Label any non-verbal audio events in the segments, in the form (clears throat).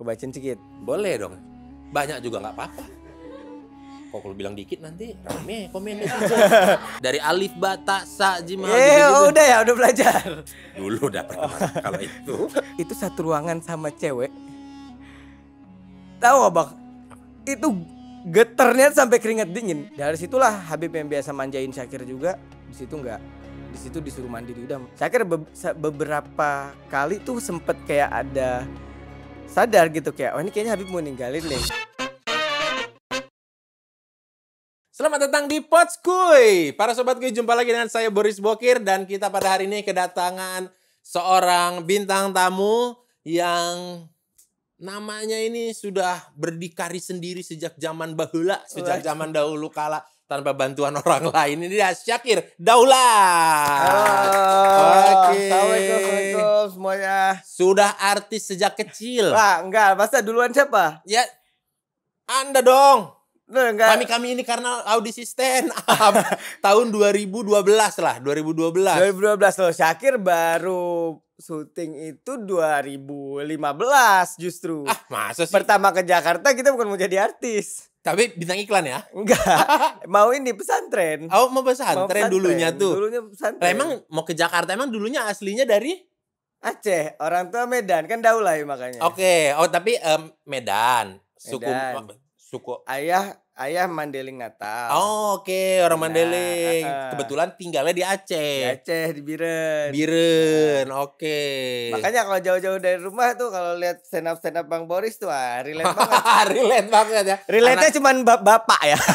Gue bacain sedikit. Boleh dong. Banyak juga nggak apa-apa. Kok kalau bilang dikit nanti rame komen (laughs) Dari alif bata sa jima Eh udah ya udah belajar. Dulu udah pernah oh. kalau itu. (laughs) itu satu ruangan sama cewek. Tahu abang? Itu geternya sampai keringat dingin. Dari situlah Habib yang biasa manjain Syakir juga di situ enggak di situ disuruh mandiri udah. Syakir be beberapa kali tuh sempet kayak ada sadar gitu kayak oh ini kayaknya Habib mau ninggalin nih. Selamat datang di Pots Kuy. Para sobat kuy jumpa lagi dengan saya Boris Bokir dan kita pada hari ini kedatangan seorang bintang tamu yang namanya ini sudah berdikari sendiri sejak zaman bahula, sejak zaman dahulu kala tanpa bantuan (laughs) orang lain ini dia Syakir Daulah. Oh, Oke. Okay. Assalamualaikum semuanya. Sudah artis sejak kecil. Wah, enggak, masa duluan siapa? Ya Anda dong. Nah, enggak. Kami kami ini karena audisi stand up (laughs) tahun 2012 lah, 2012. 2012 loh, Syakir baru syuting itu 2015 justru. Ah, masa sih? Pertama ke Jakarta kita bukan mau jadi artis. Tapi bintang iklan ya? Enggak. (laughs) mau ini pesantren. Oh, mau pesantren, mau pesantren dulunya tuh. Dulunya pesantren. Lah, emang mau ke Jakarta emang dulunya aslinya dari Aceh, orang tua Medan kan ya makanya. Oke, okay. oh tapi um, Medan. Medan. Suku ayah Ayah Mandeling Natal. Oh, oke, okay. orang nah, Mandeling. Uh, Kebetulan tinggalnya di Aceh. Di Aceh, di Biren. Biren, nah. oke. Okay. Makanya kalau jauh-jauh dari rumah tuh kalau lihat stand up stand up Bang Boris tuh ah, relate (laughs) banget. relate banget ya. Relate-nya cuman bap bapak ya. (laughs)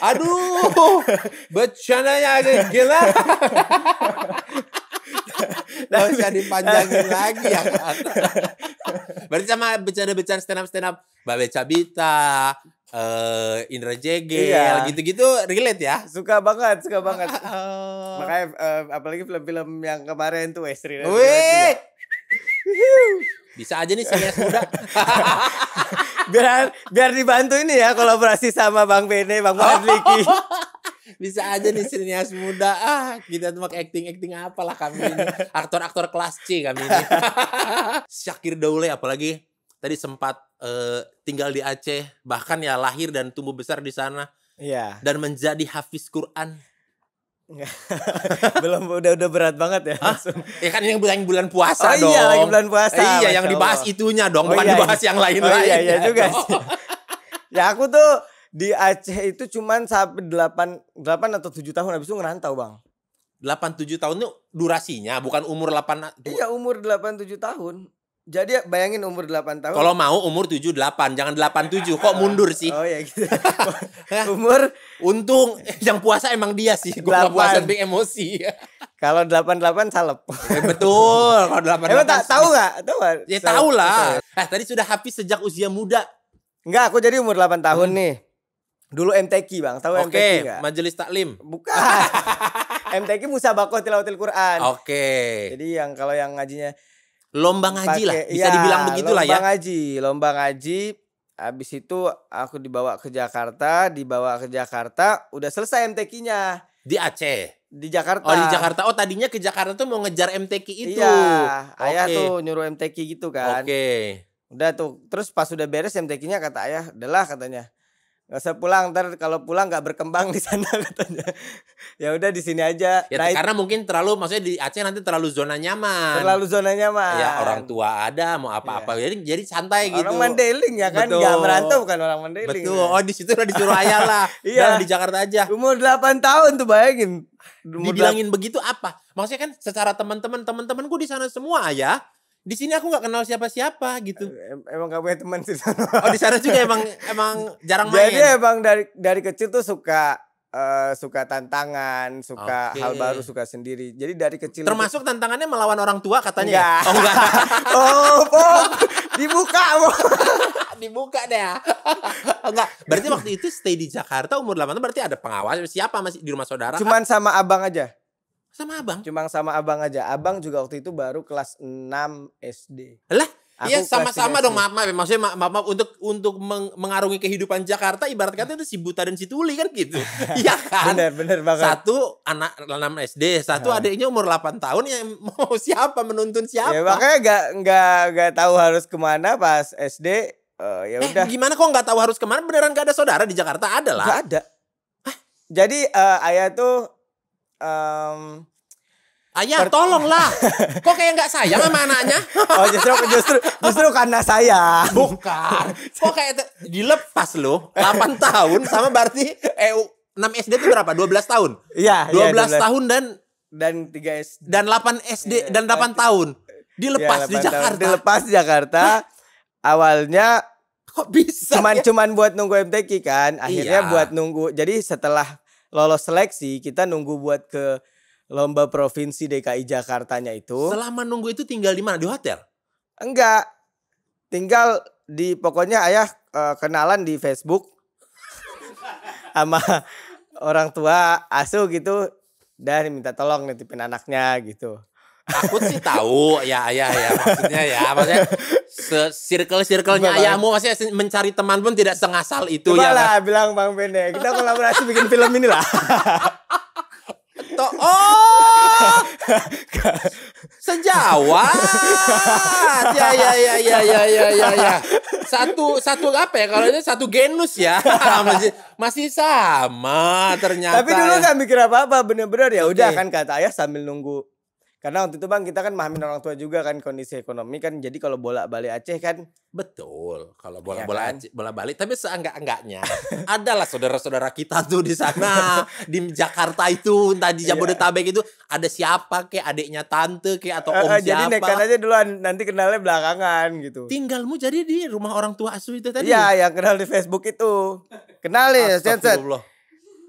Aduh, bercandanya aja gila. (laughs) Nggak usah dipanjangin lagi ya kan. Berarti sama bercanda-bercanda stand up stand up Mbak Cabita uh, Indra Jegel iya. gitu-gitu relate ya. Suka banget, suka banget. Uh, (laughs) Makanya uh, apalagi film-film yang kemarin tuh Westri Bisa aja nih saya muda. (laughs) biar biar dibantu ini ya kolaborasi sama Bang Bene, Bang Madliki. (laughs) Bisa aja nih sinias muda. Ah, kita tuh make acting-acting apalah kami ini. Aktor-aktor kelas C kami ini. Syakir Daule apalagi tadi sempat uh, tinggal di Aceh, bahkan ya lahir dan tumbuh besar di sana. Iya. Dan menjadi hafiz Quran. (laughs) belum udah udah berat banget ya langsung. Ya kan yang bulan bulan puasa oh, iya, dong. Iya, lagi bulan puasa. Eh, iya, yang dibahas Allah. itunya dong, oh, bukan iya, iya. dibahas iya. yang lain-lain. Oh, iya, iya juga (laughs) sih. ya aku tuh di Aceh itu cuman sampai delapan delapan atau tujuh tahun habis itu ngerantau, Bang. Delapan tujuh tahun itu durasinya bukan umur delapan. Iya, umur delapan tujuh tahun. Jadi bayangin umur 8 tahun. Kalau mau umur 7 8, jangan 8 7. Kok mundur sih? Oh ya gitu. (laughs) umur untung yang puasa emang dia sih. Gua puasa big emosi. kalau delapan salep. Eh, betul. Kalau delapan. Emang tak tahu enggak? Tahu gak? Ya tahu lah. Eh, tadi sudah habis sejak usia muda. Enggak, aku jadi umur 8 tahun hmm. nih. Dulu MTQ, Bang. Tahu okay, MTQ enggak? Majelis Taklim. Bukan. (laughs) MTQ Musabakoh Tilawatil Quran. Oke. Okay. Jadi yang kalau yang ngajinya lomba ngaji lah bisa ya, dibilang begitulah lomba ya lomba ngaji lomba ngaji habis itu aku dibawa ke Jakarta dibawa ke Jakarta udah selesai MTQ-nya di Aceh di Jakarta oh di Jakarta oh tadinya ke Jakarta tuh mau ngejar MTQ itu iya okay. ayah tuh nyuruh MTQ gitu kan oke okay. udah tuh terus pas udah beres MTQ-nya kata ayah adalah katanya nggak usah pulang ntar kalau pulang nggak berkembang di sana (laughs) katanya ya udah di sini aja ya nah, karena mungkin terlalu maksudnya di Aceh nanti terlalu zona nyaman terlalu zona nyaman ya orang tua ada mau apa-apa ya. jadi jadi santai orang gitu orang mandeling ya kan nggak merantau bukan orang mandeling betul ya. oh di situ udah disuruh (laughs) ayah lah iya. di Jakarta aja umur 8 tahun tuh bayangin dibilangin begitu apa maksudnya kan secara teman-teman teman-temanku di sana semua ayah di sini aku nggak kenal siapa-siapa gitu. Emang gak punya teman sih. oh di sana juga emang (laughs) emang jarang main. Jadi emang dari dari kecil tuh suka uh, suka tantangan, suka okay. hal baru, suka sendiri. Jadi dari kecil termasuk itu... tantangannya melawan orang tua katanya. Ya? Enggak. Oh enggak. (laughs) oh, bom. dibuka, bom. (laughs) dibuka deh. Ya. Oh, enggak. Berarti waktu itu stay di Jakarta umur 8 berarti ada pengawas siapa masih di rumah saudara? Cuman sama abang aja. Sama abang? Cuma sama abang aja. Abang juga waktu itu baru kelas 6 SD. Lah? iya sama-sama dong maaf maaf ya. maksudnya maaf, maaf untuk untuk meng, mengarungi kehidupan Jakarta ibarat kata itu si buta dan si tuli kan gitu. (laughs) Iya kan? Bener bener banget. Satu anak 6 SD, satu nah. adiknya umur 8 tahun yang (laughs) mau siapa menuntun siapa. Ya makanya gak gak gak tahu harus kemana pas SD uh, eh, ya eh, udah. Eh, gimana kok gak tahu harus kemana beneran gak ada saudara di Jakarta ada lah. Gak ada. Hah? Jadi uh, ayah tuh um, Ayah, per- tolonglah. (laughs) Kok kayak nggak sayang sama anaknya? (laughs) oh, justru justru justru karena saya. Bukan. Kok kayak te- dilepas loh 8 (laughs) tahun sama berarti EU eh, 6 SD itu berapa? 12 tahun. Iya, 12, ya, 12 tahun dan dan 3 SD dan 8 SD ya, dan 8 tahun. Dilepas ya, 8 di Jakarta. Tahun. Dilepas di Jakarta. Awalnya kok bisa? Cuman ya? cuman buat nunggu MTQ kan. Akhirnya iya. buat nunggu. Jadi setelah lolos seleksi, kita nunggu buat ke lomba provinsi DKI Jakartanya itu. Selama nunggu itu tinggal di mana? Di hotel? Enggak. Tinggal di pokoknya ayah uh, kenalan di Facebook (laughs) sama orang tua asuh gitu dan minta tolong nitipin anaknya gitu. Aku sih tahu ya ya ya maksudnya ya maksudnya circle circlenya ayahmu masih mencari teman pun tidak sengasal itu Coba ya. lah kan? bilang Bang Bene, kita kolaborasi bikin film ini lah. oh sejawat ya ya ya ya ya ya ya ya satu satu apa ya kalau ini satu genus ya (laughs) masih masih sama ternyata tapi dulu ya. nggak mikir apa apa bener-bener ya udah okay. kan kata ayah sambil nunggu karena waktu itu bang kita kan memahami orang tua juga kan kondisi ekonomi kan jadi kalau bolak balik Aceh kan betul kalau iya bolak bola kan? Aceh, bola balik tapi seenggak enggaknya (laughs) adalah saudara-saudara kita tuh di sana di Jakarta itu tadi di iya. Jabodetabek itu ada siapa kayak adiknya tante kayak atau om uh, jadi siapa jadi nekat aja dulu nanti kenalnya belakangan gitu tinggalmu jadi di rumah orang tua asuh itu tadi ya yang kenal di Facebook itu kenalin ya,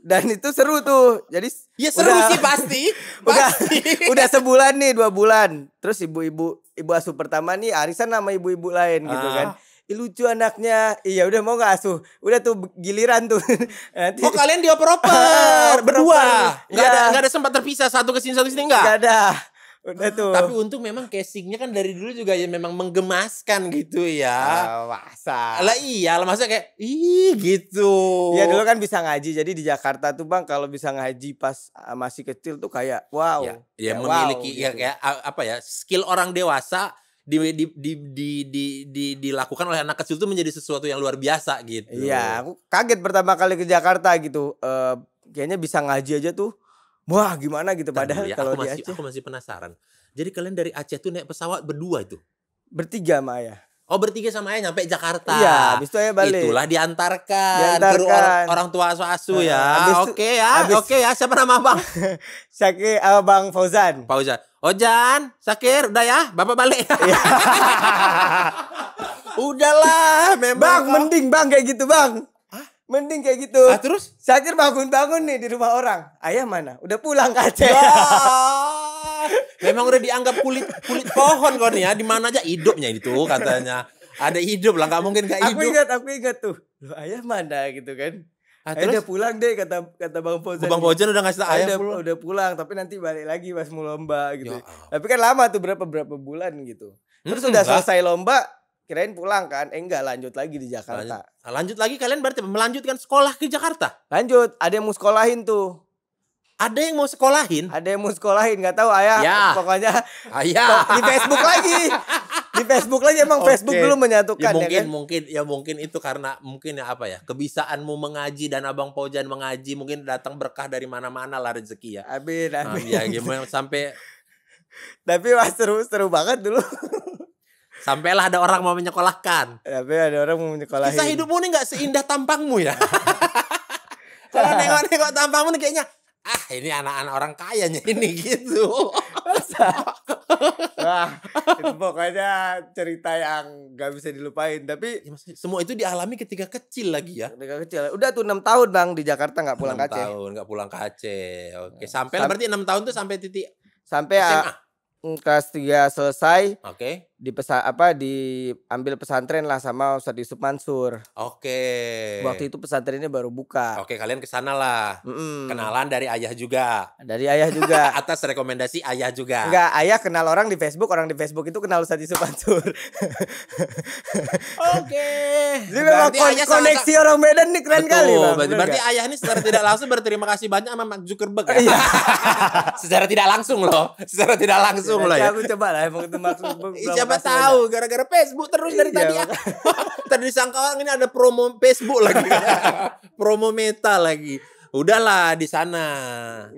dan itu seru tuh. Jadi ya seru udah, sih pasti. (laughs) udah (laughs) udah sebulan nih dua bulan. Terus ibu-ibu ibu asuh pertama nih arisan sama ibu-ibu lain ah. gitu kan. Ah. Ih, lucu anaknya. Iya udah mau nggak asuh. Udah tuh giliran tuh. (laughs) Nanti. Oh kalian dioper-oper berdua. nggak ya. ada enggak iya. ada sempat terpisah satu ke sini satu sini enggak? Enggak ada. Udah ah, tuh. Tapi untung memang casingnya kan dari dulu juga ya memang menggemaskan gitu ya. Uh, masa. Lah iya, lah maksudnya kayak ih gitu. Ya dulu kan bisa ngaji. Jadi di Jakarta tuh Bang kalau bisa ngaji pas ah, masih kecil tuh kayak wow. Ya, ya, ya memiliki wow, ya, gitu. kayak apa ya? skill orang dewasa di, di, di, di, di, di, dilakukan oleh anak kecil itu menjadi sesuatu yang luar biasa gitu. Iya, aku kaget pertama kali ke Jakarta gitu. Uh, kayaknya bisa ngaji aja tuh wah gimana gitu Tentu padahal ya, kalau aku masih, Aceh. Aku masih penasaran. Jadi kalian dari Aceh tuh naik pesawat berdua itu? Bertiga sama ayah. Oh bertiga sama ayah nyampe Jakarta. Iya, habis itu ayah balik. Itulah diantarkan, diantarkan. orang, orang tua asu-asu nah, ya. Oke okay ya, oke okay ya. Siapa nama abang? Sakir, (laughs) abang eh, Fauzan. Fauzan. Ojan, oh, Sakir, udah ya, bapak balik. (laughs) Iya. Udahlah, memang. Bang, mending bang kayak gitu bang. Mending kayak gitu. Ah, terus? Syakir bangun-bangun nih di rumah orang. Ayah mana? Udah pulang ke Aceh. Ya. (laughs) Memang udah dianggap kulit kulit pohon kau nih ya. Di mana aja hidupnya itu katanya. Ada hidup lah, nggak mungkin kayak hidup. Aku ingat, aku ingat tuh. Loh, ayah mana gitu kan? Ah, terus? udah pulang deh kata kata Bang Fauzan. Bang Fauzan udah ngasih tau ayah udah, pulang. udah pulang tapi nanti balik lagi pas mau lomba gitu. Ya. Tapi kan lama tuh berapa berapa bulan gitu. Terus hmm, udah enggak. selesai lomba, kirain pulang kan eh enggak lanjut lagi di Jakarta lanjut, nah, lanjut lagi kalian berarti melanjutkan sekolah ke Jakarta lanjut ada yang mau sekolahin tuh ada yang mau sekolahin ada yang mau sekolahin nggak tahu ayah ya. pokoknya ayah ya. (laughs) di Facebook lagi di Facebook lagi emang okay. Facebook dulu menyatukan ya, ya mungkin ya kan? mungkin ya mungkin itu karena mungkin ya apa ya kebisaanmu mengaji dan abang Pojan mengaji mungkin datang berkah dari mana-mana lah rezeki ya amin nah, amin nah, ya gimana sampai tapi wah seru seru banget dulu (laughs) Sampailah ada orang mau menyekolahkan. Tapi ada orang mau menyekolahkan. Kisah hidupmu ini gak seindah tampangmu ya. (laughs) Kalau nengok-nengok tampangmu nih kayaknya ah ini anak-anak orang kaya nih ini (laughs) gitu. Wah, itu pokoknya cerita yang gak bisa dilupain. Tapi ya, semua itu dialami ketika kecil lagi ya. Ketika kecil. Udah tuh enam tahun bang di Jakarta nggak pulang ke Aceh. tahun nggak pulang ke Aceh. Oke, ya. sampai Samp berarti enam tahun tuh sampai titik sampai SMA. Ah, mm, kelas tiga selesai. Oke. Okay di pesa apa diambil pesantren lah sama Ustadz Yusuf Mansur. Oke. Waktu itu pesantrennya baru buka. Oke, kalian ke sana lah. Mm. Kenalan dari ayah juga. Dari ayah juga. (laughs) Atas rekomendasi ayah juga. Enggak, ayah kenal orang di Facebook, orang di Facebook itu kenal Ustadz Yusuf Mansur. Oke. Jadi (laughs) Berarti ayah koneksi sama... orang Medan nih keren Betul, kali, Bang. Berarti, berarti ayah ini secara tidak langsung berterima kasih banyak sama Mark Zuckerberg ya. Iya. (laughs) secara tidak langsung loh. Secara tidak langsung iya, loh ya. Aku coba lah emang itu Mark Zuckerberg siapa tahu gara-gara Facebook terus dari iya, tadi ya. (laughs) Tadi sangka orang ini ada promo Facebook lagi. (laughs) promo Meta lagi. Udahlah di sana.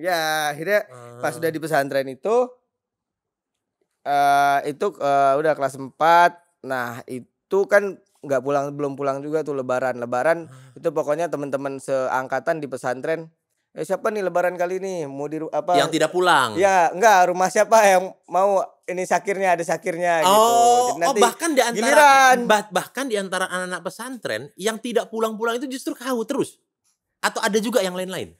Ya, akhirnya hmm. pas udah di pesantren itu uh, itu uh, udah kelas 4. Nah, itu kan nggak pulang belum pulang juga tuh lebaran. Lebaran hmm. itu pokoknya teman-teman seangkatan di pesantren Eh siapa nih lebaran kali ini mau di apa yang tidak pulang ya enggak rumah siapa yang mau ini sakirnya ada sakirnya oh, gitu. Jadi oh, nanti oh bahkan di antara bahkan di antara anak-anak pesantren yang tidak pulang-pulang itu justru kau terus atau ada juga yang lain-lain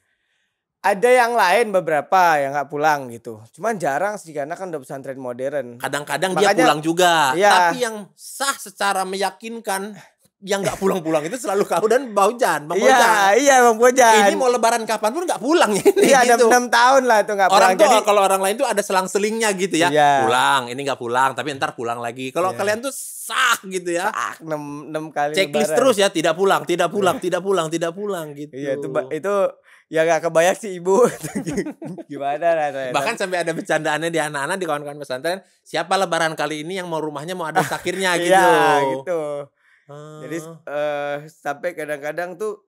ada yang lain beberapa yang nggak pulang gitu. Cuman jarang sih karena kan udah pesantren modern. Kadang-kadang dia pulang juga. Ya, tapi yang sah secara meyakinkan yang nggak pulang-pulang itu selalu kau dan Bang Bojan. Bang iya, Bojan. Iya, iya Bang Bojan. Ini mau lebaran kapan pun nggak pulang ini. Iya, gitu. ada 6 tahun lah itu nggak pulang. Orang tuh Jadi... kalau orang lain tuh ada selang-selingnya gitu ya. Iya. Pulang, ini nggak pulang, tapi ntar pulang lagi. Kalau iya. kalian tuh sah gitu ya. Sah 6, 6 kali Checklist lebaran. terus ya, tidak pulang, tidak iya. pulang, tidak pulang, tidak pulang gitu. Iya, itu itu ya gak kebayang sih ibu (laughs) gimana rasanya bahkan sampai ada bercandaannya di anak-anak di kawan-kawan pesantren siapa lebaran kali ini yang mau rumahnya mau ada (laughs) sakirnya iya, gitu ya, gitu jadi uh, sampai kadang-kadang tuh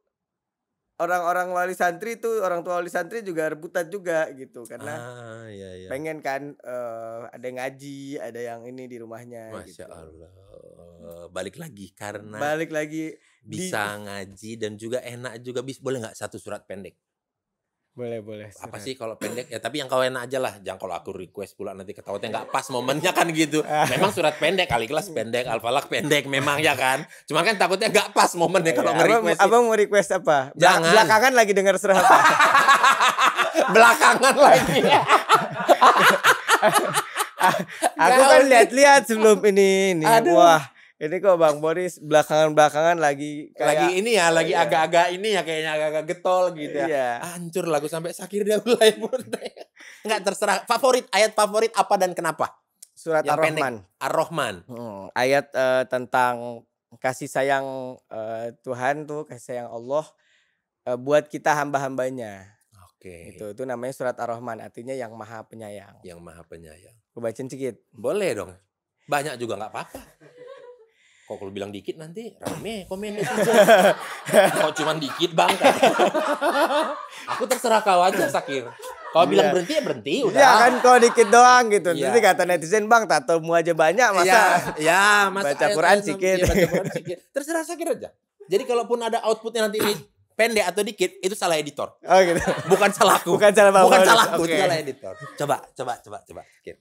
orang-orang wali santri tuh orang tua wali santri juga rebutan juga gitu karena ah, iya, iya. pengen kan uh, ada yang ngaji ada yang ini di rumahnya gitu. masya gitu. allah balik lagi karena balik lagi bisa di... ngaji dan juga enak juga bis boleh nggak satu surat pendek boleh boleh apa sih kalau pendek ya tapi yang kau enak aja lah jangan kalau aku request pula nanti ketahuan nggak pas momennya kan gitu (laughs) memang surat pendek kali kelas pendek alfalak pendek memang ya kan cuma kan takutnya nggak pas momennya kalau ya, request abang, mau request apa jangan belakangan lagi dengar surat apa (laughs) belakangan lagi (laughs) aku kan lihat-lihat sebelum ini ini Aduh. wah ini kok Bang Boris belakangan-belakangan lagi kayak lagi ini ya, lagi agak iya. agak-agak ini ya kayaknya agak-agak getol gitu ya. Iya. Ah, hancur lagu sampai sakir dia mulai Enggak (laughs) terserah favorit ayat favorit apa dan kenapa? Surat Ar-Rahman. Ar-Rahman. Hmm, ayat uh, tentang kasih sayang uh, Tuhan tuh kasih sayang Allah uh, buat kita hamba-hambanya. Oke. Okay. Itu itu namanya surat Ar-Rahman, artinya yang Maha Penyayang. Yang Maha Penyayang. Gue bacain sedikit. Boleh dong. Banyak juga nggak apa-apa kok kalau bilang dikit nanti rame komen (laughs) kok cuman dikit bang (laughs) aku terserah kau aja Sakir kalau yeah. bilang iya. berhenti ya berhenti iya udah. Iya kan kau dikit doang gitu. Yeah. Nanti kata netizen bang Mu aja banyak iya, masa. Ya, yeah. yeah, baca Quran sedikit. (laughs) Ya, baca Quran sedikit. Terserah Sakir aja. Jadi kalaupun ada outputnya nanti ini pendek atau dikit itu salah editor. Oh gitu. Bukan salahku. Bukan salah Bukan salahku, okay. salah editor. Coba, coba, coba, coba. Okay.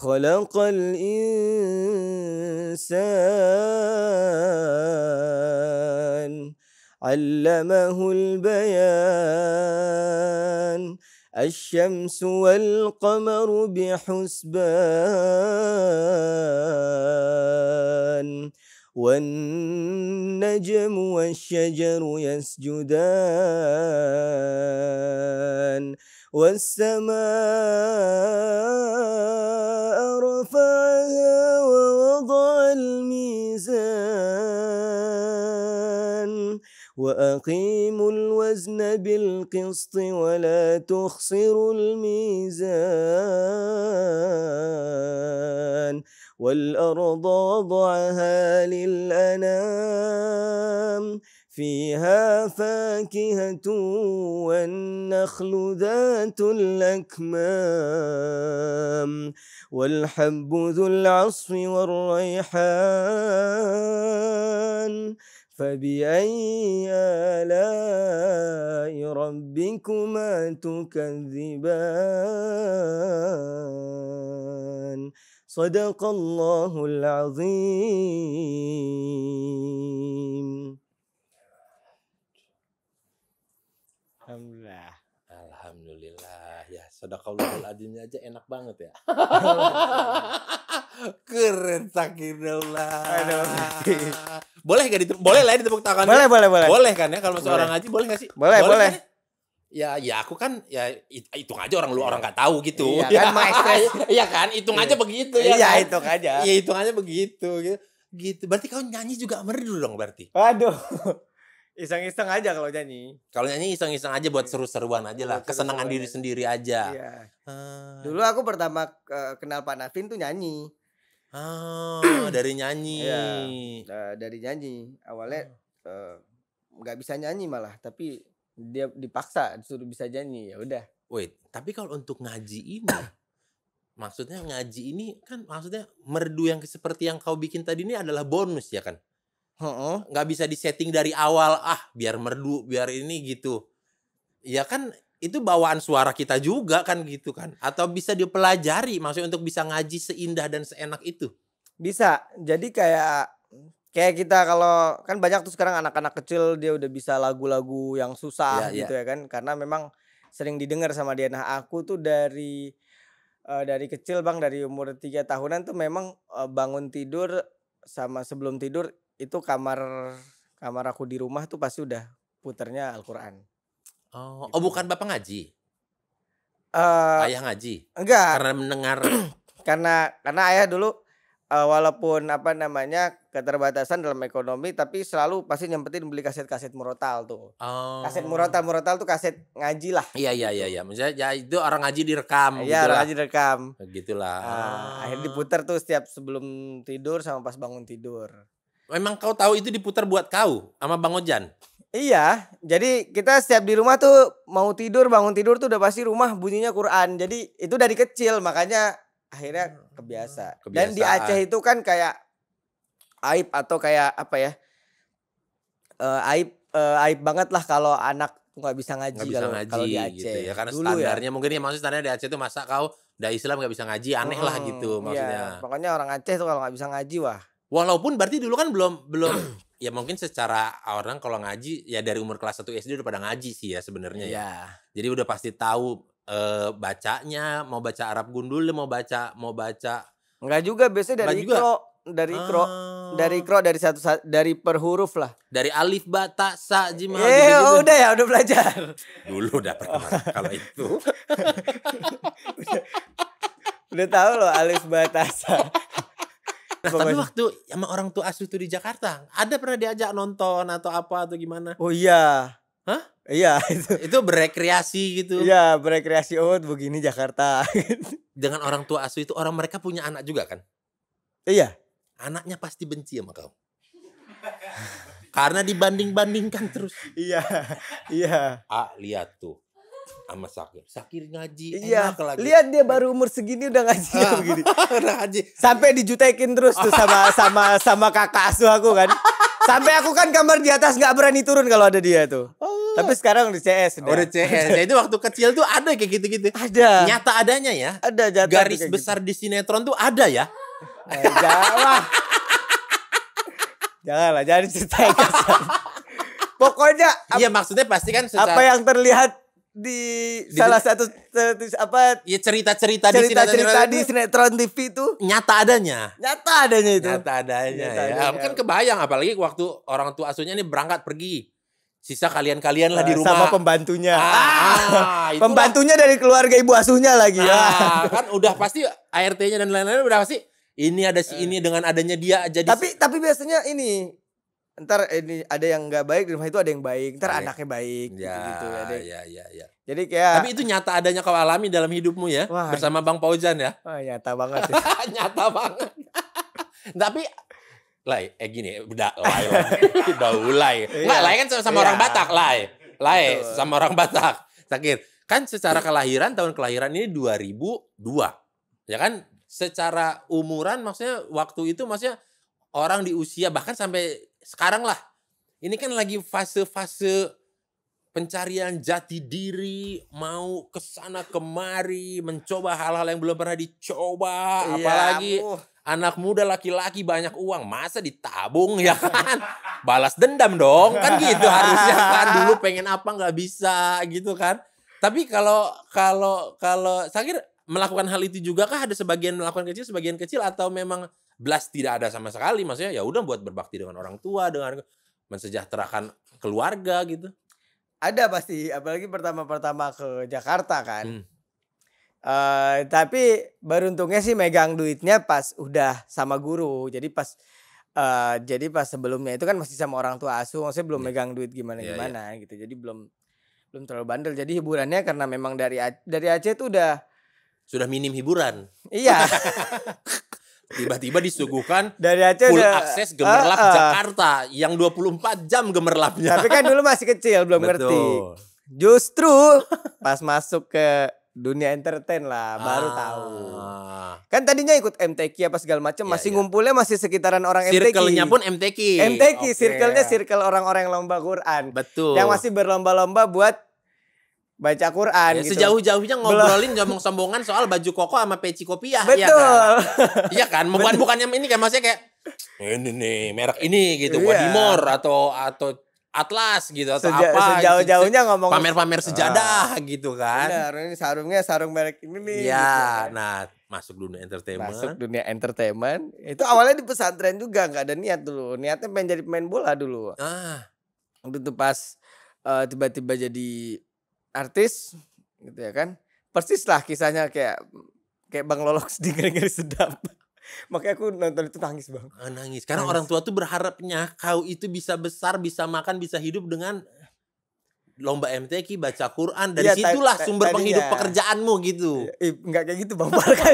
خلق الإنسان علمه البيان الشمس والقمر بحسبان والنجم والشجر يسجدان والسماء وأقيموا الوزن بالقسط ولا تخسروا الميزان والأرض وضعها للأنام فيها فاكهة والنخل ذات الأكمام والحب ذو العصف والريحان فبأي آلاء ربكما تكذبان صدق الله العظيم الحمد لله Sadaqallahul adimnya aja enak banget ya. (laughs) Keren sakinullah. boleh gak ditepuk, boleh lah ditepuk tangan. Boleh, boleh, boleh. Boleh kan ya kalau masuk orang ngaji boleh gak sih? Boleh, boleh. boleh. Kan? Ya, ya, ya aku kan ya hitung aja orang lu iya. orang nggak tahu gitu. Iya (laughs) ya kan, ya, ya kan, hitung aja iya. begitu ya. Iya, kan? hitung aja. Iya, hitung aja begitu gitu. Gitu. Berarti kau nyanyi juga merdu dong berarti. Waduh. Iseng-iseng aja kalau nyanyi. Kalau nyanyi iseng-iseng aja buat iya. seru-seruan aja lah, kesenangan diri sendiri aja. Iya. Hmm. Dulu aku pertama uh, kenal Pak Navin tuh nyanyi. Ah, (clears throat) dari nyanyi. Iya, eh, dari nyanyi. Awalnya ah. eh, nggak uh, bisa nyanyi malah, tapi dia dipaksa disuruh bisa nyanyi ya udah. Wait, tapi kalau untuk ngaji ini (coughs) maksudnya ngaji ini kan maksudnya merdu yang seperti yang kau bikin tadi ini adalah bonus ya kan? Nggak bisa disetting dari awal ah biar merdu biar ini gitu. Ya kan itu bawaan suara kita juga kan gitu kan atau bisa dipelajari maksudnya untuk bisa ngaji seindah dan seenak itu bisa jadi kayak kayak kita kalau kan banyak tuh sekarang anak-anak kecil dia udah bisa lagu-lagu yang susah ya, gitu ya. ya kan karena memang sering didengar sama dia nah aku tuh dari uh, dari kecil bang dari umur tiga tahunan tuh memang uh, bangun tidur sama sebelum tidur itu kamar kamar aku di rumah tuh pasti udah puternya Al-Qur'an. Oh, oh gitu. oh bukan Bapak ngaji. Uh, ayah ngaji. Enggak. Karena mendengar (clears throat) karena karena ayah dulu uh, walaupun apa namanya keterbatasan dalam ekonomi tapi selalu pasti nyempetin beli kaset-kaset murotal tuh. Oh. Kaset murotal murotal tuh kaset ngaji lah. Iya iya gitu. iya iya. Maksudnya ya itu orang ngaji direkam. Iya gitu orang ngaji direkam. begitulah Uh, ah. Akhirnya ah. diputar tuh setiap sebelum tidur sama pas bangun tidur. Memang kau tahu itu diputar buat kau sama Bang Ojan? Iya, jadi kita setiap di rumah tuh mau tidur, bangun tidur tuh udah pasti rumah bunyinya Quran. Jadi itu dari kecil makanya akhirnya hmm. kebiasa. Kebiasaan. Dan di Aceh itu kan kayak aib atau kayak apa ya? Uh, aib uh, aib banget lah kalau anak nggak bisa ngaji gak bisa kalau ngaji, kalau di Aceh gitu ya karena Dulu ya. standarnya ya. mungkin ya maksudnya standarnya di Aceh itu masa kau dari Islam nggak bisa ngaji aneh hmm, lah gitu hmm, iya. maksudnya. Iya. Pokoknya orang Aceh tuh kalau nggak bisa ngaji wah Walaupun berarti dulu kan belum belum (clears throat) ya mungkin secara orang kalau ngaji ya dari umur kelas 1 SD udah pada ngaji sih ya sebenarnya ya. ya. Jadi udah pasti tahu e, bacanya mau baca Arab gundul mau baca mau baca Enggak juga biasanya dari ikro, dari ikro, ah. dari ikro dari satu dari per huruf lah. Dari alif ba ta sa jim Eh, gitu, udah ya, udah belajar. Dulu udah pernah oh. (laughs) kalau itu. udah, udah tahu loh alif ba ta sa. (laughs) Tapi waktu sama orang tua asuh itu di Jakarta, ada pernah diajak nonton atau apa atau gimana? Oh iya. Hah? Iya (laughs) itu. Itu berekreasi gitu. Iya berekreasi oh begini Jakarta. (laughs) Dengan orang tua asuh itu orang mereka punya anak juga kan? Iya. Anaknya pasti benci sama kau. Karena dibanding-bandingkan terus. Iya. Iya. Ah, lihat tuh sama Sakir. Sakir ngaji. Iya. Enak lagi. Lihat dia baru umur segini udah ngaji ah. begini. (laughs) Gitu. (laughs) ngaji. Sampai dijutekin terus tuh sama (laughs) sama sama kakak asuh aku kan. Sampai aku kan kamar di atas nggak berani turun kalau ada dia tuh. Oh. Tapi sekarang udah CS udah. Udah CS. Ya, itu waktu kecil tuh ada kayak gitu-gitu. Ada. Nyata adanya ya. Ada jatuh. Garis besar gitu. di sinetron tuh ada ya. Eh, janganlah. janganlah, jangan ceritain. Pokoknya Iya maksudnya pasti kan apa yang terlihat di, di salah satu apa ya cerita-cerita di cerita cerita di sinetron TV itu nyata adanya nyata adanya itu nyata adanya nyata ya ya kan kebayang apalagi waktu orang tua asuhnya ini berangkat pergi sisa kalian-kalian lah di eh, rumah sama pembantunya ah, ah, ah pembantunya dari keluarga ibu asuhnya lagi ya ah, kan udah pasti ART-nya dan lain-lain udah pasti ini ada si eh. ini dengan adanya dia jadi tapi tapi biasanya ini ntar ini ada yang nggak baik di rumah itu ada yang baik ntar baik. anaknya baik ya, gitu, ya ya ya jadi kayak tapi itu nyata adanya kau alami dalam hidupmu ya Wah, iya. bersama bang Paujan ya Wah, nyata banget ya. (laughs) nyata banget (laughs) tapi lay, eh gini, udah lay (laughs) udah ulay, nggak, lay kan sama, -sama ya. orang iya. Batak, lay, lay, sama orang Batak. Sakit. Kan secara kelahiran tahun kelahiran ini 2002. Ya kan? Secara umuran maksudnya waktu itu maksudnya orang di usia bahkan sampai sekarang lah ini kan lagi fase-fase pencarian jati diri, mau kesana kemari, mencoba hal-hal yang belum pernah dicoba, ya, apalagi uh. anak muda laki-laki banyak uang, masa ditabung ya kan? Balas dendam dong, kan gitu harusnya kan dulu pengen apa nggak bisa gitu kan. Tapi kalau kalau kalau saya kira melakukan hal itu juga kah ada sebagian melakukan kecil, sebagian kecil atau memang belas tidak ada sama sekali maksudnya ya udah buat berbakti dengan orang tua dengan mensejahterakan keluarga gitu ada pasti apalagi pertama-pertama ke Jakarta kan hmm. uh, tapi beruntungnya sih megang duitnya pas udah sama guru jadi pas Uh, jadi pas sebelumnya itu kan masih sama orang tua asuh, maksudnya belum yeah. megang duit gimana iya, iya. gimana yeah, yeah. gitu. Jadi belum belum terlalu bandel. Jadi hiburannya karena memang dari dari Aceh itu udah sudah minim hiburan. Iya. (laughs) tiba-tiba disuguhkan dari Aceh full udah, akses gemerlap uh, uh. Jakarta yang 24 jam gemerlapnya. Tapi kan dulu masih kecil belum Betul. ngerti. Justru pas masuk ke dunia entertain lah ah. baru tahu. Kan tadinya ikut MTQ apa segala macam ya, masih ya. ngumpulnya masih sekitaran orang MTQ. Circle-nya pun MTQ. MTQ, okay. circle-nya circle orang-orang yang lomba Quran. Betul. Yang masih berlomba-lomba buat baca Quran ya, gitu. Sejauh-jauhnya ngobrolin ngomong sombongan soal baju koko sama peci kopiah. Ya, iya Betul. Iya kan? (laughs) iya kan? Bukan bukannya ini kayak maksudnya kayak ini nih merek ini gitu, iya. Wadimor atau atau atlas gitu atau Seja, apa gitu. sejauh-jauhnya ngomong pamer-pamer sejadah ah. gitu kan benar ini sarungnya sarung merek ini nih ya gitu. Kan. nah masuk dunia entertainment masuk dunia entertainment itu awalnya di pesantren juga nggak ada niat dulu niatnya pengen jadi pemain bola dulu ah itu pas tiba eh, tiba-tiba jadi artis gitu ya kan persis lah kisahnya kayak kayak bang lolok di ngeri sedap (laughs) makanya aku nonton itu nangis bang oh, nangis karena nangis. orang tua tuh berharapnya kau itu bisa besar bisa makan bisa hidup dengan lomba MTQ baca Quran dari ya, situlah ta- sumber penghidup ya. pekerjaanmu gitu. Eh, iya, enggak kayak gitu Bang Mereka,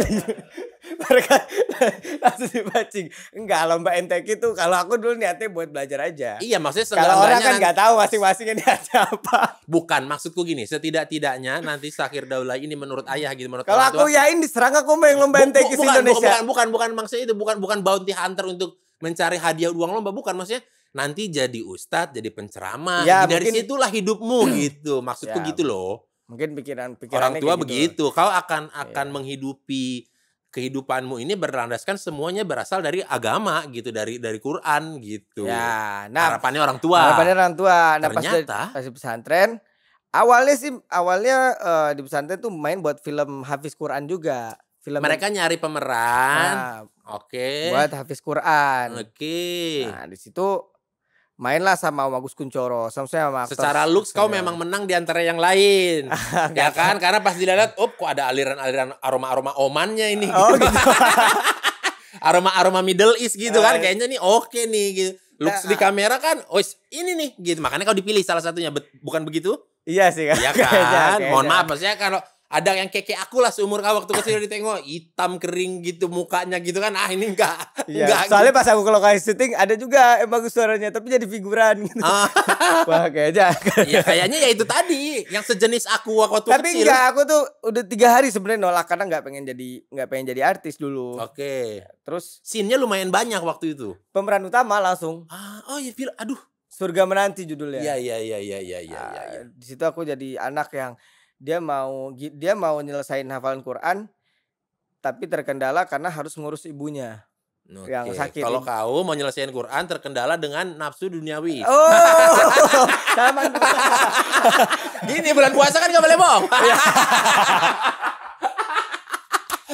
(laughs) mereka (laughs) langsung dipancing. Enggak lomba MTQ itu kalau aku dulu niatnya buat belajar aja. Iya maksudnya kalau orang kan nggak tahu masing-masingnya niatnya apa. Bukan maksudku gini setidak-tidaknya nanti Sakir Daulah ini menurut ayah gitu menurut Kalau aku yakin diserang aku main lomba bu, MTQ bu, bukan, Indonesia. Bukan bukan bukan maksudnya itu bukan bukan bounty hunter untuk mencari hadiah uang lomba bukan maksudnya nanti jadi ustadz, jadi penceramah. Ya, dari mungkin... situlah hidupmu (clears throat) gitu. Maksudku ya, gitu loh. Mungkin pikiran pikiran orang tua gitu. begitu. Gitu. Kau akan iya. akan ya. menghidupi kehidupanmu ini berlandaskan semuanya berasal dari agama gitu, dari dari Quran gitu. Ya, nah harapannya orang tua. Harapannya orang tua. Nah, Ternyata pas di pesantren awalnya sih awalnya uh, di pesantren tuh main buat film Hafiz Quran juga. Film Mereka nyari pemeran. Nah, Oke. Okay. Buat Hafiz Quran. Oke. Okay. Nah, di situ mainlah sama Om Agus Kuncoro, sama saya sama Secara looks kau memang menang di antara yang lain. (laughs) ya kan? Karena pas dilihat, up kok ada aliran-aliran aroma-aroma omannya ini." Oh, gitu. (laughs) Aroma-aroma Middle East gitu kan. Eh. Kayaknya nih oke okay nih gitu. Looks nah, di ah. kamera kan, "Oh, ini nih." gitu. Makanya kau dipilih salah satunya. Bukan begitu? Iya sih kan. Iya (laughs) kan. Mohon maaf maksudnya kalau ada yang keke aku lah seumur kau waktu kecil ditengok hitam kering gitu mukanya gitu kan ah ini enggak ya, enggak gitu. soalnya gitu. pas aku kalau lokasi syuting ada juga yang bagus suaranya tapi jadi figuran gitu ah. (laughs) wah kayaknya (laughs) ya kayaknya ya itu tadi yang sejenis aku waktu tapi kecil tapi enggak aku tuh udah tiga hari sebenarnya nolak karena nggak pengen jadi nggak pengen jadi artis dulu oke okay. terus sinnya lumayan banyak waktu itu pemeran utama langsung ah, oh ya aduh surga menanti judulnya iya iya iya iya iya iya ya, ya, ya, ya, ya. di situ aku jadi anak yang dia mau dia mau nyelesain hafalan Quran tapi terkendala karena harus ngurus ibunya okay. yang sakit. Kalau kau mau nyelesain Quran terkendala dengan nafsu duniawi. Oh, (laughs) sama. Gini (laughs) bulan puasa kan gak boleh bohong. Iya. (laughs)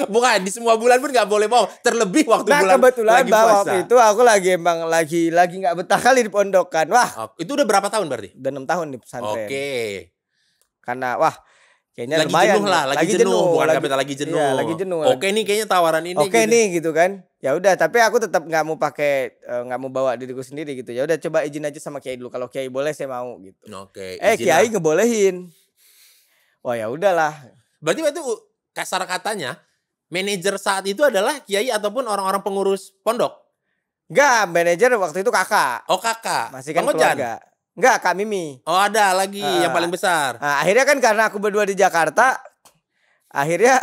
Bukan di semua bulan pun gak boleh mau. terlebih waktu nah, bulan kebetulan lagi puasa. waktu itu aku lagi emang lagi lagi nggak betah kali di pondokan. Wah, itu udah berapa tahun berarti? Udah enam tahun di pesantren. Oke. Okay. Karena wah kayaknya lagi lumayan. jenuh lah, lagi, lagi jenuh, jenuh, bukan lagi, kapital lagi jenuh. Iya, lagi jenuh. Oke nih kayaknya tawaran ini. Oke gitu. nih gitu kan. Ya udah, tapi aku tetap nggak mau pakai eh, nggak mau bawa diriku sendiri gitu. Ya udah coba izin aja sama kiai dulu. Kalau kiai boleh saya mau gitu. Oke. Eh kiai ngebolehin. Wah ya udahlah. Berarti berarti kasar katanya manajer saat itu adalah kiai ataupun orang-orang pengurus pondok. Enggak, manajer waktu itu kakak. Oh kakak. Masih kan keluarga. Enggak, Kak Mimi. Oh, ada lagi uh, yang paling besar. Nah, akhirnya kan karena aku berdua di Jakarta, akhirnya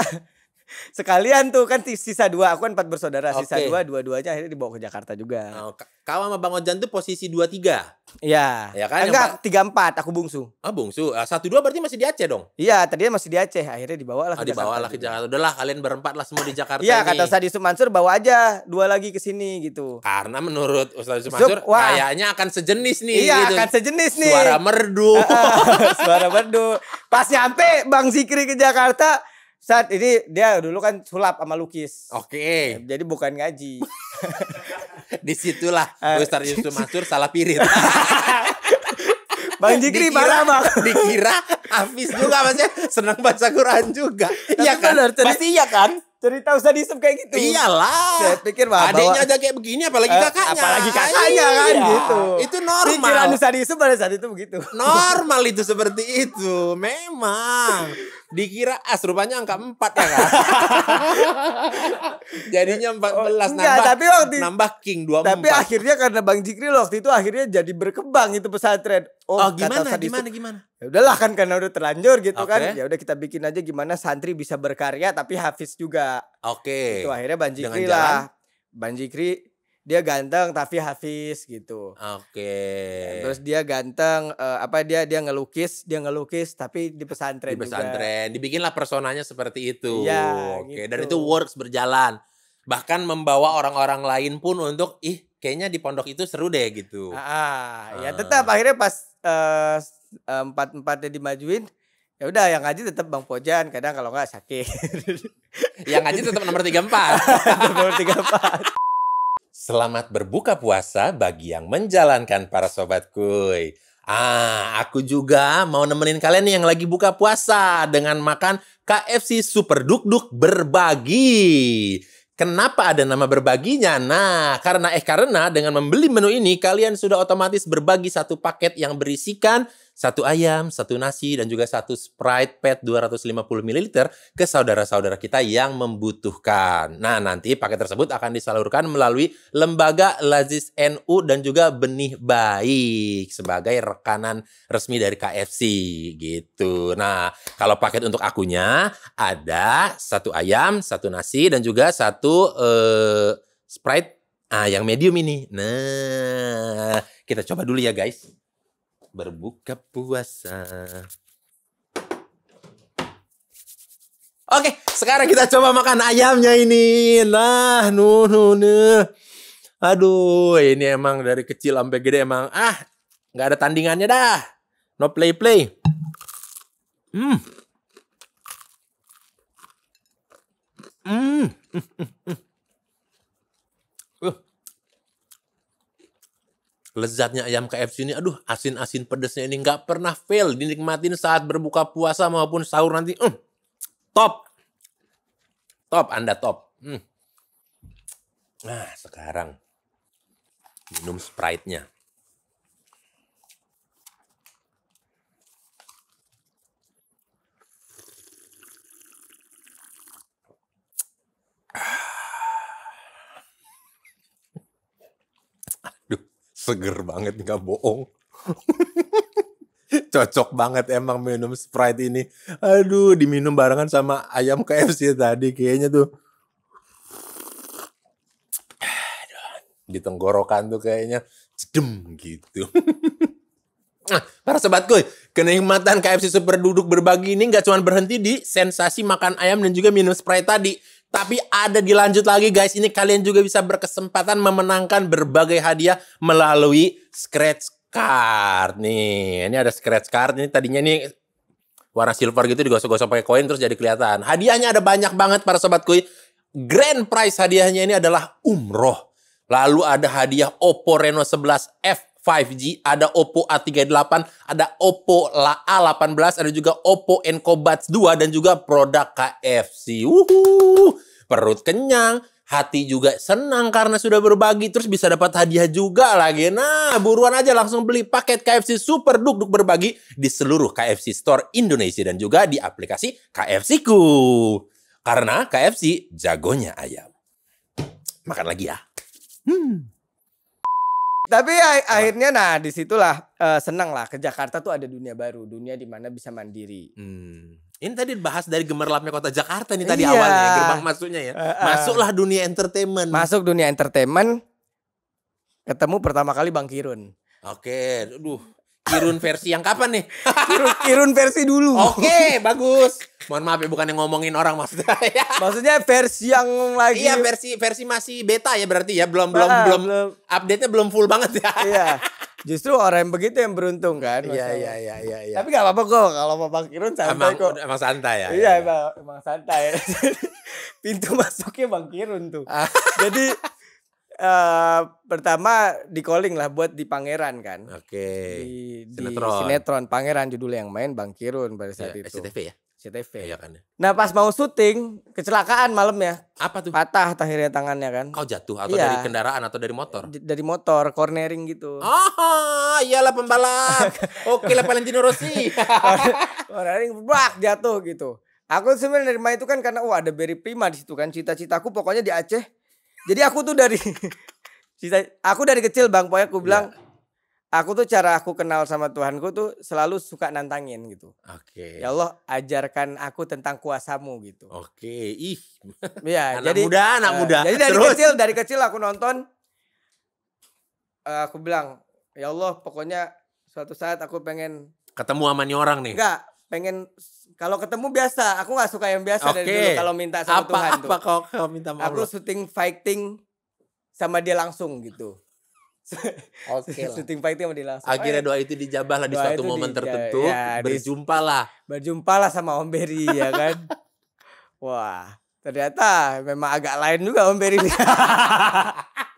Sekalian tuh kan sisa dua, aku kan empat bersaudara, sisa okay. dua, dua-duanya akhirnya dibawa ke Jakarta juga. Oh, kau sama Bang Ojan tuh posisi dua tiga. Iya. Ya kan? Eh, enggak tiga empat, aku bungsu. Oh, ah bungsu, satu dua berarti masih di Aceh dong? Iya, tadinya masih di Aceh, akhirnya dibawa lah. Ah, ke Ah, dibawa lah ke Jakarta. Udahlah kalian berempat lah semua di Jakarta. Iya kata Ustadz Yusuf Mansur bawa aja dua lagi ke sini gitu. Karena menurut Ustadz Yusuf Mansur kayaknya akan sejenis nih. Iya gitu. akan sejenis nih. Suara merdu. (laughs) suara merdu. Pas nyampe Bang Zikri ke Jakarta saat ini dia dulu kan sulap sama lukis. Oke. Okay. Jadi bukan ngaji. (laughs) Disitulah (laughs) ah. Ustaz Yusuf Mansur salah pirit. (laughs) Bang Jikri parah bang. Dikira Hafiz juga maksudnya senang baca Quran juga. Iya kan? cerita, Pasti iya kan? cerita Ustaz Yusuf kayak gitu. Iyalah. Saya pikir bahwa adiknya aja kayak begini apalagi uh, kakaknya. Apalagi kakaknya iya. kan iya. gitu. Itu normal. Pikiran Ustaz Yusuf pada saat itu begitu. Normal itu seperti itu. Memang dikira as rupanya angka 4 ya kan (laughs) jadinya 14 oh, enggak, nambah tapi waktu, nambah king 24 tapi akhirnya karena Bang Jikri waktu itu akhirnya jadi berkembang itu pesantren oh, oh gimana kata gimana gimana ya udahlah kan karena udah terlanjur gitu okay. kan ya udah kita bikin aja gimana santri bisa berkarya tapi hafiz juga oke okay. itu akhirnya Bang Jikri lah banjikri Bang Jikri dia ganteng tapi Hafiz gitu. Oke. Okay. Nah, terus dia ganteng uh, apa dia dia ngelukis, dia ngelukis tapi di pesantren Di pesantren, juga. dibikinlah personanya seperti itu. Iya, Oke, okay. gitu. dan itu works berjalan. Bahkan membawa orang-orang lain pun untuk ih kayaknya di pondok itu seru deh gitu. Ah, ya ah. ya tetap akhirnya pas uh, empat empatnya dimajuin ya udah yang ngaji tetap Bang Pojan kadang kalau nggak sakit. yang ngaji tetap nomor tiga empat. (laughs) nomor tiga empat. Selamat berbuka puasa bagi yang menjalankan para sobat kuy. Ah, aku juga mau nemenin kalian yang lagi buka puasa dengan makan KFC Super Duk Duk Berbagi. Kenapa ada nama berbaginya? Nah, karena eh karena dengan membeli menu ini kalian sudah otomatis berbagi satu paket yang berisikan satu ayam, satu nasi, dan juga satu Sprite PET 250 ml ke saudara-saudara kita yang membutuhkan. Nah, nanti paket tersebut akan disalurkan melalui Lembaga Lazis NU dan juga Benih Baik sebagai rekanan resmi dari KFC gitu. Nah, kalau paket untuk akunya ada satu ayam, satu nasi, dan juga satu eh, Sprite Ah, yang medium ini. Nah, kita coba dulu ya guys berbuka puasa. Oke, sekarang kita coba makan ayamnya ini. Nah, nu nu nu. Aduh, ini emang dari kecil sampai gede emang ah nggak ada tandingannya dah. No play play. Hmm. Hmm. (laughs) lezatnya ayam KFC ini aduh asin-asin pedesnya ini nggak pernah fail dinikmatin saat berbuka puasa maupun sahur nanti mm, top top Anda top mm. nah sekarang minum Sprite-nya seger banget nggak bohong (laughs) cocok banget emang minum Sprite ini. Aduh, diminum barengan sama ayam KFC tadi kayaknya tuh. ditenggorokan (sighs) di tenggorokan tuh kayaknya sedem gitu. (laughs) nah, para sobatku, kenikmatan KFC Super Duduk Berbagi ini nggak cuma berhenti di sensasi makan ayam dan juga minum Sprite tadi. Tapi ada dilanjut lagi guys, ini kalian juga bisa berkesempatan memenangkan berbagai hadiah melalui scratch card nih. Ini ada scratch card, ini tadinya ini warna silver gitu digosok-gosok pakai koin terus jadi kelihatan. Hadiahnya ada banyak banget para sobat Grand prize hadiahnya ini adalah umroh. Lalu ada hadiah Oppo Reno 11F 5G, ada Oppo A38, ada Oppo A18, ada juga Oppo Enco Buds 2 dan juga produk KFC. Wuhu, perut kenyang, hati juga senang karena sudah berbagi terus bisa dapat hadiah juga lagi. Nah, buruan aja langsung beli paket KFC Super Duk Duk Berbagi di seluruh KFC Store Indonesia dan juga di aplikasi KFC Ku. Karena KFC jagonya ayam. Makan lagi ya. Hmm. Tapi akhirnya nah disitulah uh, eh, senang lah ke Jakarta tuh ada dunia baru, dunia di mana bisa mandiri. Hmm. Ini tadi bahas dari gemerlapnya kota Jakarta nih tadi iya. awalnya gerbang masuknya ya. Uh, uh. Masuklah dunia entertainment. Masuk dunia entertainment. Ketemu pertama kali Bang Kirun. Oke, aduh. Kirun versi yang kapan nih? (laughs) Kirun, Kirun versi dulu. Oke, okay, (laughs) bagus. Mohon maaf ya bukan yang ngomongin orang maksudnya. (laughs) Ya. Maksudnya versi yang lagi Iya, versi versi masih beta ya berarti ya, belum belum nah, belum, belum update-nya belum full banget ya. Iya. Justru orang yang begitu yang beruntung kan. Iya, iya, iya, iya, iya. Tapi gak apa-apa kok kalau mau Bang Kirun santai emang, kok. Emang santai ya. Iya, ya. ya. emang, emang santai. Pintu masuknya Bang Kirun tuh. Ah. Jadi uh, pertama di calling lah buat di Pangeran kan. Oke. Okay. Di, sinetron. di sinetron Pangeran judul yang main Bang Kirun pada saat iya, ya, itu. SCTV iya kan ya. CTV. ya kan. Nah pas mau syuting kecelakaan malam ya. Apa tuh? Patah akhirnya tangannya kan. Kau jatuh atau iya. dari kendaraan atau dari motor? D dari motor, cornering gitu. Ah, iyalah pembalap. (laughs) Oke lah Valentino Rossi. (laughs) cornering, bak jatuh gitu. Aku sebenarnya dari itu kan karena wah ada Berry Prima di situ kan. Cita-citaku pokoknya di Aceh jadi aku tuh dari (laughs) aku dari kecil Bang pokoknya aku iya. bilang yeah aku tuh cara aku kenal sama Tuhanku tuh selalu suka nantangin gitu. Oke. Okay. Ya Allah ajarkan aku tentang kuasamu gitu. Oke. Okay. Ih. (laughs) Iya. anak jadi, muda, anak uh, muda. Jadi dari Terus. kecil, dari kecil aku nonton. Uh, aku bilang, ya Allah pokoknya suatu saat aku pengen ketemu sama orang nih. Enggak, pengen kalau ketemu biasa aku nggak suka yang biasa okay. dari dulu kalau minta sama apa, Tuhan apa tuh apa kok kalau minta maaf aku syuting fighting sama dia langsung gitu (laughs) Oke okay Syuting fighting sama dia langsung. Akhirnya eh, doa itu dijabah lah di suatu momen di, tertentu. Ya, ya berjumpa lah. Berjumpa lah sama Om Beri ya kan. (laughs) Wah ternyata memang agak lain juga Om Beri (laughs) ini.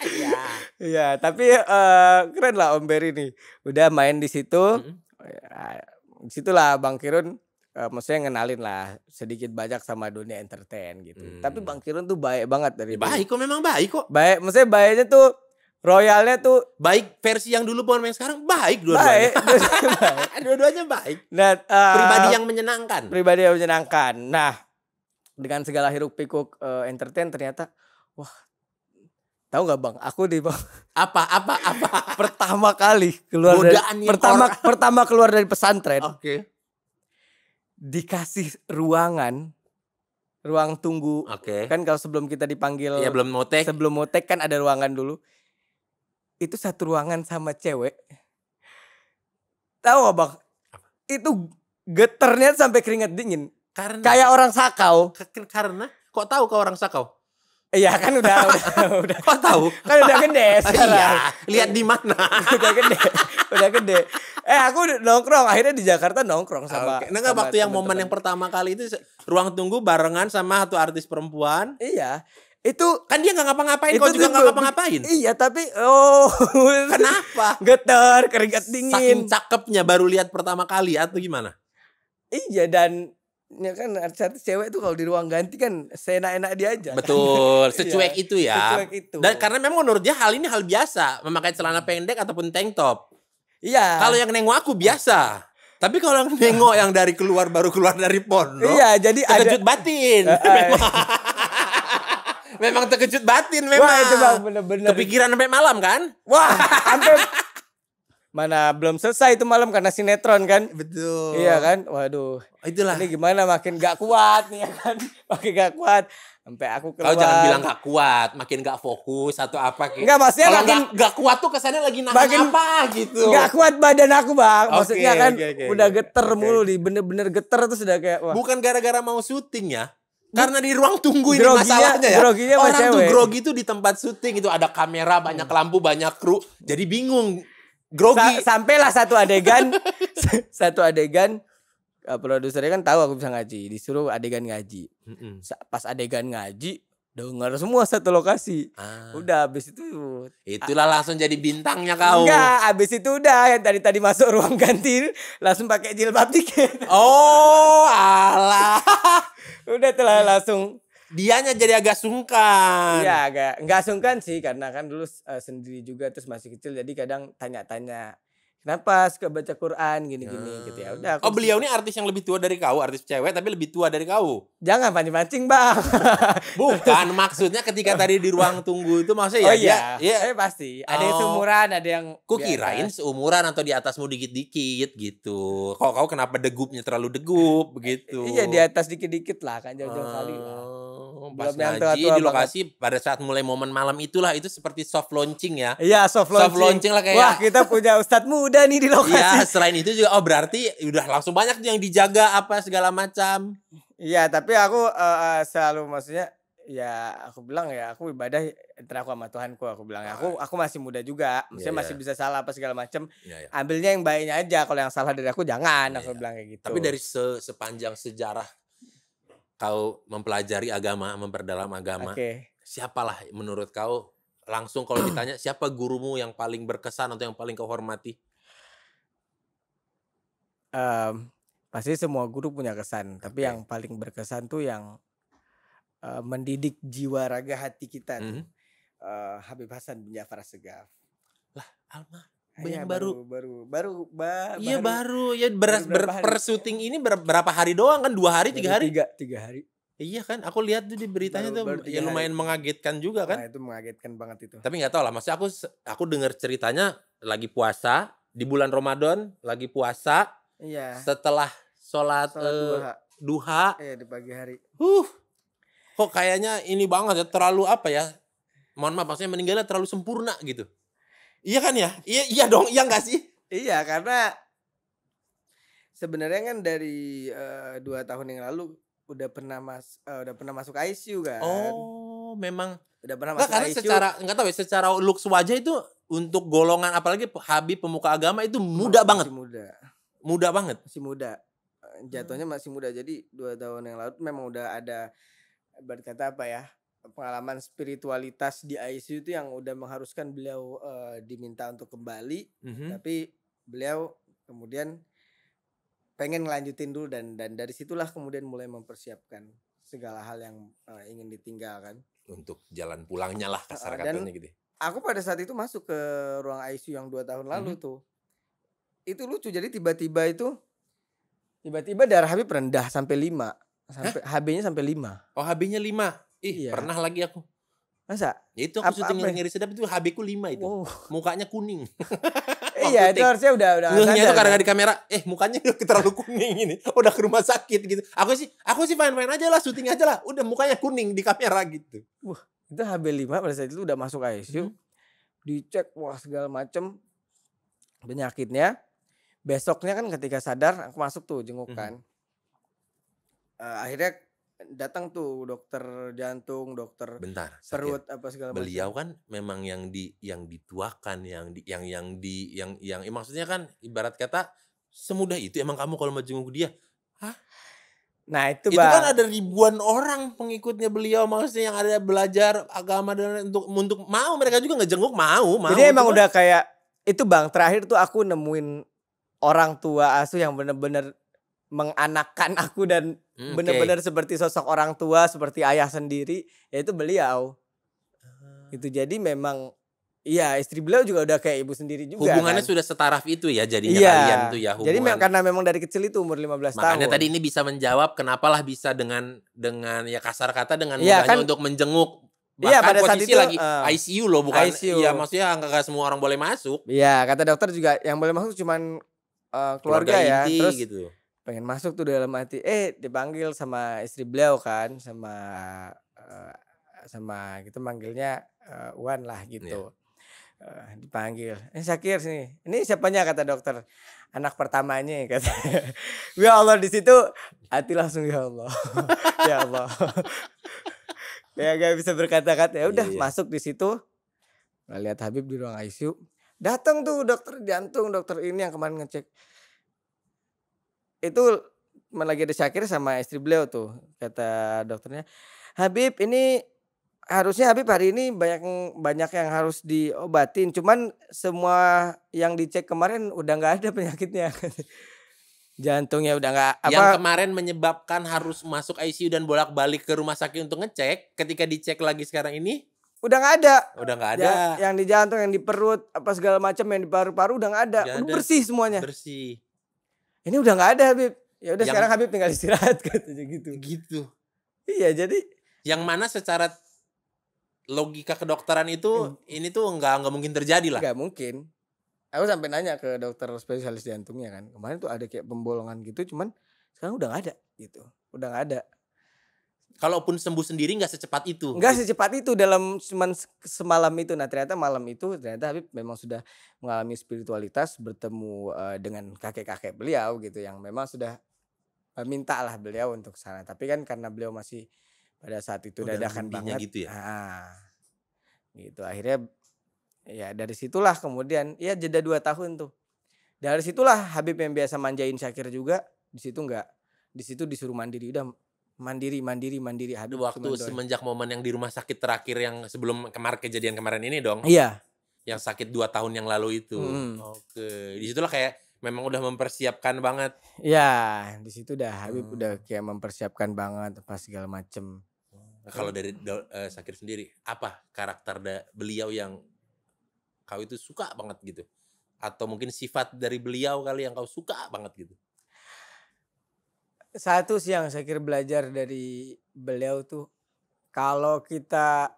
Iya. iya. tapi uh, keren lah Om Beri nih. Udah main di situ. Mm -hmm situlah Bang Kirun uh, maksudnya ngenalin lah sedikit banyak sama dunia entertain gitu. Hmm. Tapi Bang hmm. Kirun tuh baik banget dari ya, baik kok memang baik kok. Baik, maksudnya baiknya tuh royalnya tuh baik versi yang dulu pun yang sekarang baik dua-duanya. Baik, (laughs) dua-duanya baik. Nah, uh, pribadi yang menyenangkan. Pribadi yang menyenangkan. Nah, dengan segala hiruk pikuk uh, entertain ternyata wah Tahu nggak bang? Aku di bang. (laughs) Apa apa apa? pertama kali keluar Godaan dari pertama orang. pertama keluar dari pesantren. Oke. Dikasih ruangan, ruang tunggu. Oke. Kan kalau sebelum kita dipanggil. Ya belum motek. Sebelum motek kan ada ruangan dulu. Itu satu ruangan sama cewek. Tahu gak bang? Itu geternya sampai keringat dingin. Karena. Kayak orang sakau. Karena. Kok tahu kau orang sakau? Iya kan udah udah (laughs) udah. Kok tahu? Kan udah gede (laughs) iya, sekarang. iya, lihat di mana? (laughs) udah gede. Udah gede. Eh aku nongkrong akhirnya di Jakarta nongkrong sama. Okay. Nah, sama waktu yang temen -temen. momen yang pertama kali itu ruang tunggu barengan sama satu artis perempuan. Iya. Itu kan dia nggak ngapa-ngapain, kok juga nggak ngapa-ngapain. Iya, tapi oh kenapa? Getar, keringat dingin. Saking cakepnya baru lihat pertama kali atau gimana? Iya dan ya kan artis cewek itu kalau di ruang ganti kan seenak-enak dia aja. Betul, kan? (laughs) secuek iya, itu ya. Secuek itu. Dan karena memang menurut dia hal ini hal biasa, memakai celana pendek ataupun tank top. Iya. Kalau yang nengok aku biasa. Tapi kalau yang nengok yang dari keluar baru keluar dari porno. Iya, jadi terkejut ada... batin. Eh, eh. memang. memang terkejut batin memang. Wah, itu Bang bener-bener. Kepikiran sampai malam kan? Wah, sampai mana belum selesai itu malam karena sinetron kan. Betul. Iya kan? Waduh. Itulah. Ini gimana makin gak kuat nih ya kan. (laughs) Makin gak kuat. Sampai aku keluar. Kalau jangan bilang gak kuat, makin gak fokus atau apa gitu. nggak maksudnya Kalo makin gak, gak kuat tuh kesannya lagi nangis apa gitu. Gak kuat badan aku, Bang. Maksudnya kan okay, okay, udah geter okay. mulu di bener-bener geter tuh sudah kayak wah. Bukan gara-gara mau syuting ya karena di ruang tunggu ini groginya, masalahnya ya. orang tuh grogi tuh di tempat syuting itu ada kamera, banyak hmm. lampu, banyak kru. Jadi bingung grogi. Sa sampailah satu adegan, (laughs) satu adegan uh, produsernya kan tahu aku bisa ngaji, disuruh adegan ngaji. Mm -mm. Pas adegan ngaji dengar semua satu lokasi. Ah. Udah habis itu itulah langsung jadi bintangnya kau. Enggak, habis itu udah yang tadi tadi masuk ruang ganti langsung pakai jilbab dikit. Oh, alah. (laughs) udah telah langsung dianya jadi agak sungkan. Iya, agak nggak sungkan sih karena kan dulu uh, sendiri juga terus masih kecil jadi kadang tanya-tanya kenapa suka baca Quran gini-gini hmm. gitu ya. Udah. oh, beliau ini artis yang lebih tua dari kau, artis cewek tapi lebih tua dari kau. Jangan pancing-pancing, Bang. (laughs) Bukan, maksudnya ketika tadi di ruang tunggu itu maksudnya ya, oh, ya iya. ya eh, pasti. Ada oh, yang seumuran, ada yang Kukirain kirain biasa. seumuran atau di atasmu dikit-dikit gitu. Kok kau kenapa degupnya terlalu degup begitu? Eh, iya, di atas dikit-dikit lah kan jauh-jauh hmm. kali lah. Oh pas Belum ngaji di lokasi apa? pada saat mulai momen malam itulah itu seperti soft launching ya. Iya, soft launching. Soft launching lah kayak. Wah, kita punya ustadz muda nih di lokasi. Iya, selain itu juga oh berarti udah langsung banyak tuh yang dijaga apa segala macam. Iya, tapi aku uh, selalu maksudnya ya aku bilang ya aku ibadah antara aku sama Tuhanku aku bilang ya. aku ah. aku masih muda juga maksudnya yeah, iya. masih yeah. bisa salah apa segala macam yeah, yeah. ambilnya yang baiknya aja kalau yang salah dari aku jangan yeah, aku yeah. bilang kayak gitu tapi dari se sepanjang sejarah kau mempelajari agama, memperdalam agama, okay. siapalah menurut kau langsung kalau ditanya siapa gurumu yang paling berkesan atau yang paling kau hormati? Um, pasti semua guru punya kesan, okay. tapi yang paling berkesan tuh yang uh, mendidik jiwa raga hati kita mm -hmm. tuh. Uh, Habib Hasan bin Ja'far Segaf. Lah, alma Iya, banyak baru, baru baru baru iya baru, baru ya beras ber, per syuting ini ber, berapa hari doang kan dua hari tiga hari tiga tiga hari Iya kan, aku lihat tuh di beritanya baru, tuh baru ya lumayan hari. mengagetkan juga kan. Nah, itu mengagetkan banget itu. Tapi nggak tahu lah, maksudnya aku aku dengar ceritanya lagi puasa di bulan Ramadan, lagi puasa. Iya. Setelah sholat, sholat uh, duha. duha. Iya di pagi hari. Huh, kok kayaknya ini banget ya terlalu apa ya? Mohon maaf, maksudnya meninggalnya terlalu sempurna gitu. Iya kan ya? Iya iya dong, iya gak sih? Iya karena sebenarnya kan dari uh, dua tahun yang lalu udah pernah mas uh, udah pernah masuk ICU kan. Oh, memang udah pernah masuk karena ICU. secara nggak tahu ya, secara looks wajah itu untuk golongan apalagi Habib pemuka agama itu muda masih banget. Muda. Muda banget. Masih muda. Eh, jatuhnya masih muda. Jadi dua tahun yang lalu memang udah ada berkata apa ya? pengalaman spiritualitas di ICU itu yang udah mengharuskan beliau uh, diminta untuk kembali mm -hmm. tapi beliau kemudian pengen ngelanjutin dulu dan dan dari situlah kemudian mulai mempersiapkan segala hal yang uh, ingin ditinggalkan untuk jalan pulangnya lah kasar uh, katanya gitu. Ya. Aku pada saat itu masuk ke ruang ICU yang dua tahun lalu mm -hmm. tuh. Itu lucu jadi tiba-tiba itu tiba-tiba darah Habib rendah sampai 5 sampai HB-nya sampai 5. Oh, HB-nya 5. Ih, iya. pernah lagi aku. Masa? Ya itu aku syuting ya? nyeri ngeri sedap itu HB ku 5 itu. Oh. Mukanya kuning. (laughs) iya, itu harusnya udah udah. Ngehnya tuh karena kan? di kamera, eh mukanya (laughs) terlalu kuning ini. Udah ke rumah sakit gitu. Aku sih aku sih main-main aja lah, syuting aja lah. Udah mukanya kuning di kamera gitu. Wah, itu HB 5 pada saat itu udah masuk ICU. Hmm. Dicek wah segala macem penyakitnya. Besoknya kan ketika sadar aku masuk tuh jengukan. Hmm. Uh, akhirnya datang tuh dokter jantung, dokter bentar perut apa segala macam. Beliau kan memang yang di yang dituakan, yang di yang yang di yang yang, eh, maksudnya kan ibarat kata semudah itu emang kamu kalau jenguk dia. Hah? Nah, itu, itu kan ada ribuan orang pengikutnya beliau maksudnya yang ada belajar agama dan untuk untuk mau mereka juga ngejenguk mau, mau. Jadi emang kan? udah kayak itu Bang, terakhir tuh aku nemuin orang tua asuh yang bener-bener menganakkan aku dan Hmm, benar bener okay. seperti sosok orang tua, seperti ayah sendiri, yaitu beliau. Hmm. Itu jadi memang Iya, istri beliau juga udah kayak ibu sendiri juga. Hubungannya kan? sudah setaraf itu ya jadinya iya. kalian tuh ya hubungan. Jadi memang karena memang dari kecil itu umur 15 Makanya tahun. Makanya tadi ini bisa menjawab kenapalah bisa dengan dengan ya kasar kata dengan iya, mudahnya kan, untuk menjenguk iya, Bahkan iya, pada saat itu lagi uh, eh, ICU loh bukan ICU. ya maksudnya enggak semua orang boleh masuk. Iya, kata dokter juga yang boleh masuk cuman uh, keluarga, keluarga ya. inti, ya. Terus gitu pengen masuk tuh dalam hati eh dipanggil sama istri beliau kan sama eh, sama gitu manggilnya uh, Wan lah gitu yeah. Iya. dipanggil ini eh, Syakir sini ini siapanya kata dokter anak pertamanya (laughs) kata ya Allah di situ hati langsung ya Allah (laughs) ya Allah (laughs) ya gak bisa berkata-kata ya udah yeah, yeah. masuk di situ lihat Habib di ruang ICU datang tuh dokter jantung dokter ini yang kemarin ngecek itu lagi ada Syakir sama istri beliau tuh kata dokternya Habib ini harusnya Habib hari ini banyak banyak yang harus diobatin cuman semua yang dicek kemarin udah nggak ada penyakitnya (laughs) jantungnya udah nggak apa yang kemarin menyebabkan harus masuk ICU dan bolak-balik ke rumah sakit untuk ngecek ketika dicek lagi sekarang ini udah nggak ada udah nggak ada yang, yang di jantung yang di perut apa segala macam yang di paru-paru udah nggak ada. Udah udah bersih semuanya bersih ini udah nggak ada Habib ya udah sekarang Habib tinggal istirahat (laughs) katanya gitu gitu iya jadi yang mana secara logika kedokteran itu hmm. ini tuh nggak nggak mungkin terjadi lah nggak mungkin aku sampai nanya ke dokter spesialis jantungnya kan kemarin tuh ada kayak pembolongan gitu cuman sekarang udah nggak ada gitu udah nggak ada Kalaupun sembuh sendiri nggak secepat itu. Nggak secepat itu dalam cuman semalam itu. Nah ternyata malam itu ternyata Habib memang sudah mengalami spiritualitas bertemu uh, dengan kakek-kakek beliau gitu yang memang sudah uh, eh, minta lah beliau untuk sana. Tapi kan karena beliau masih pada saat itu udah oh, dadakan banget. Gitu ya. nah, gitu akhirnya ya dari situlah kemudian ya jeda dua tahun tuh. Dari situlah Habib yang biasa manjain Syakir juga di situ nggak di situ disuruh mandiri udah mandiri mandiri mandiri aduh waktu semenjak momen yang di rumah sakit terakhir yang sebelum kemarin kejadian kemarin ini dong iya yang sakit dua tahun yang lalu itu hmm. oke disitulah kayak memang udah mempersiapkan banget ya di situ udah Habib hmm. udah kayak mempersiapkan banget pas segala macem nah, kalau dari uh, sakit sendiri apa karakter da beliau yang kau itu suka banget gitu atau mungkin sifat dari beliau kali yang kau suka banget gitu satu sih yang saya kira belajar dari beliau tuh kalau kita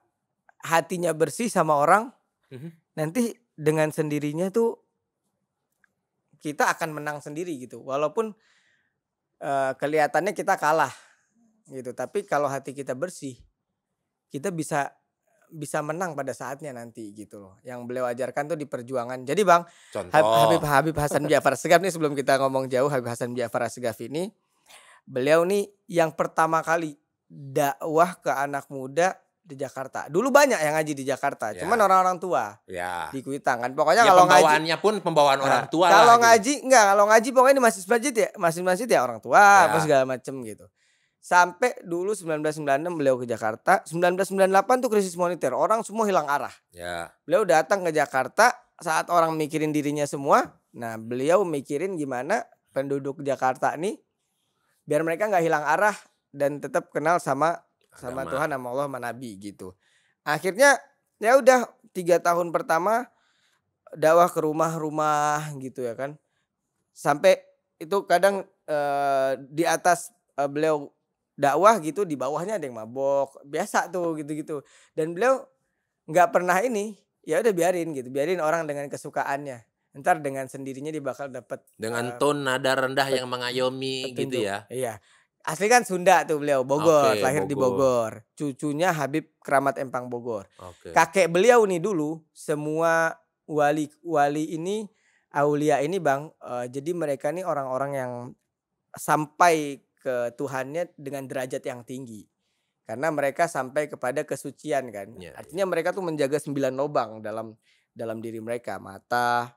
hatinya bersih sama orang mm-hmm. nanti dengan sendirinya tuh kita akan menang sendiri gitu walaupun uh, kelihatannya kita kalah gitu tapi kalau hati kita bersih kita bisa bisa menang pada saatnya nanti gitu loh. Yang beliau ajarkan tuh di perjuangan. Jadi Bang, Habib Habib Hasan Ja'far Segaf nih sebelum kita ngomong jauh Habib Hasan Ja'far Segaf ini Beliau ini yang pertama kali dakwah ke anak muda di Jakarta. Dulu banyak yang ngaji di Jakarta, ya. cuman orang-orang tua. Ya. Di Kuitang kan. Pokoknya ya, kalau pembawaannya ngaji pun pembawaan nah, orang tua Kalau lah, gitu. ngaji gitu. enggak, kalau ngaji pokoknya di masjid-masjid ya, masjid-masjid ya orang tua, ya. apa segala macem gitu. Sampai dulu 1996 beliau ke Jakarta, 1998 tuh krisis moneter, orang semua hilang arah. Ya. Beliau datang ke Jakarta saat orang mikirin dirinya semua. Nah, beliau mikirin gimana penduduk Jakarta nih biar mereka nggak hilang arah dan tetap kenal sama sama Agama. Tuhan sama Allah sama Nabi gitu akhirnya ya udah tiga tahun pertama dakwah ke rumah-rumah gitu ya kan sampai itu kadang uh, di atas uh, beliau dakwah gitu di bawahnya ada yang mabok biasa tuh gitu-gitu dan beliau nggak pernah ini ya udah biarin gitu biarin orang dengan kesukaannya ntar dengan sendirinya dia bakal dapat dengan uh, tone nada rendah yang mengayomi gitu petunjuk. gitu ya iya asli kan Sunda tuh beliau Bogor okay, lahir Bogor. di Bogor cucunya Habib Keramat Empang Bogor okay. kakek beliau nih dulu semua wali wali ini aulia ini bang uh, jadi mereka nih orang-orang yang sampai ke Tuhannya dengan derajat yang tinggi karena mereka sampai kepada kesucian kan yeah, iya. artinya yeah. mereka tuh menjaga sembilan lobang dalam dalam diri mereka mata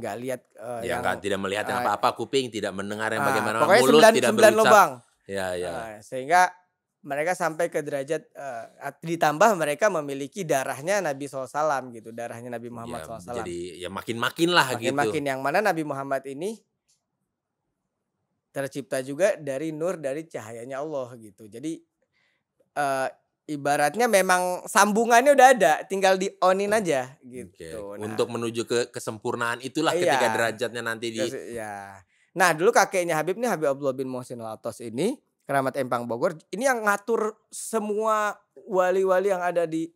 nggak lihat uh, ya, yang kan, tidak melihat uh, apa-apa kuping tidak mendengar yang uh, bagaimana pokoknya mulut 9, tidak 9 berucap. lubang ya ya uh, sehingga mereka sampai ke derajat uh, ditambah mereka memiliki darahnya Nabi SAW gitu darahnya Nabi ya, Muhammad ya, SAW jadi ya makin makin lah makin gitu makin yang mana Nabi Muhammad ini tercipta juga dari nur dari cahayanya Allah gitu jadi uh, ibaratnya memang sambungannya udah ada, tinggal di onin aja gitu. Okay. Nah, Untuk menuju ke kesempurnaan itulah iya, ketika derajatnya nanti di iya. Nah, dulu kakeknya Habib nih Habib Abdullah bin Mohsin Latos ini Keramat Empang Bogor, ini yang ngatur semua wali-wali yang ada di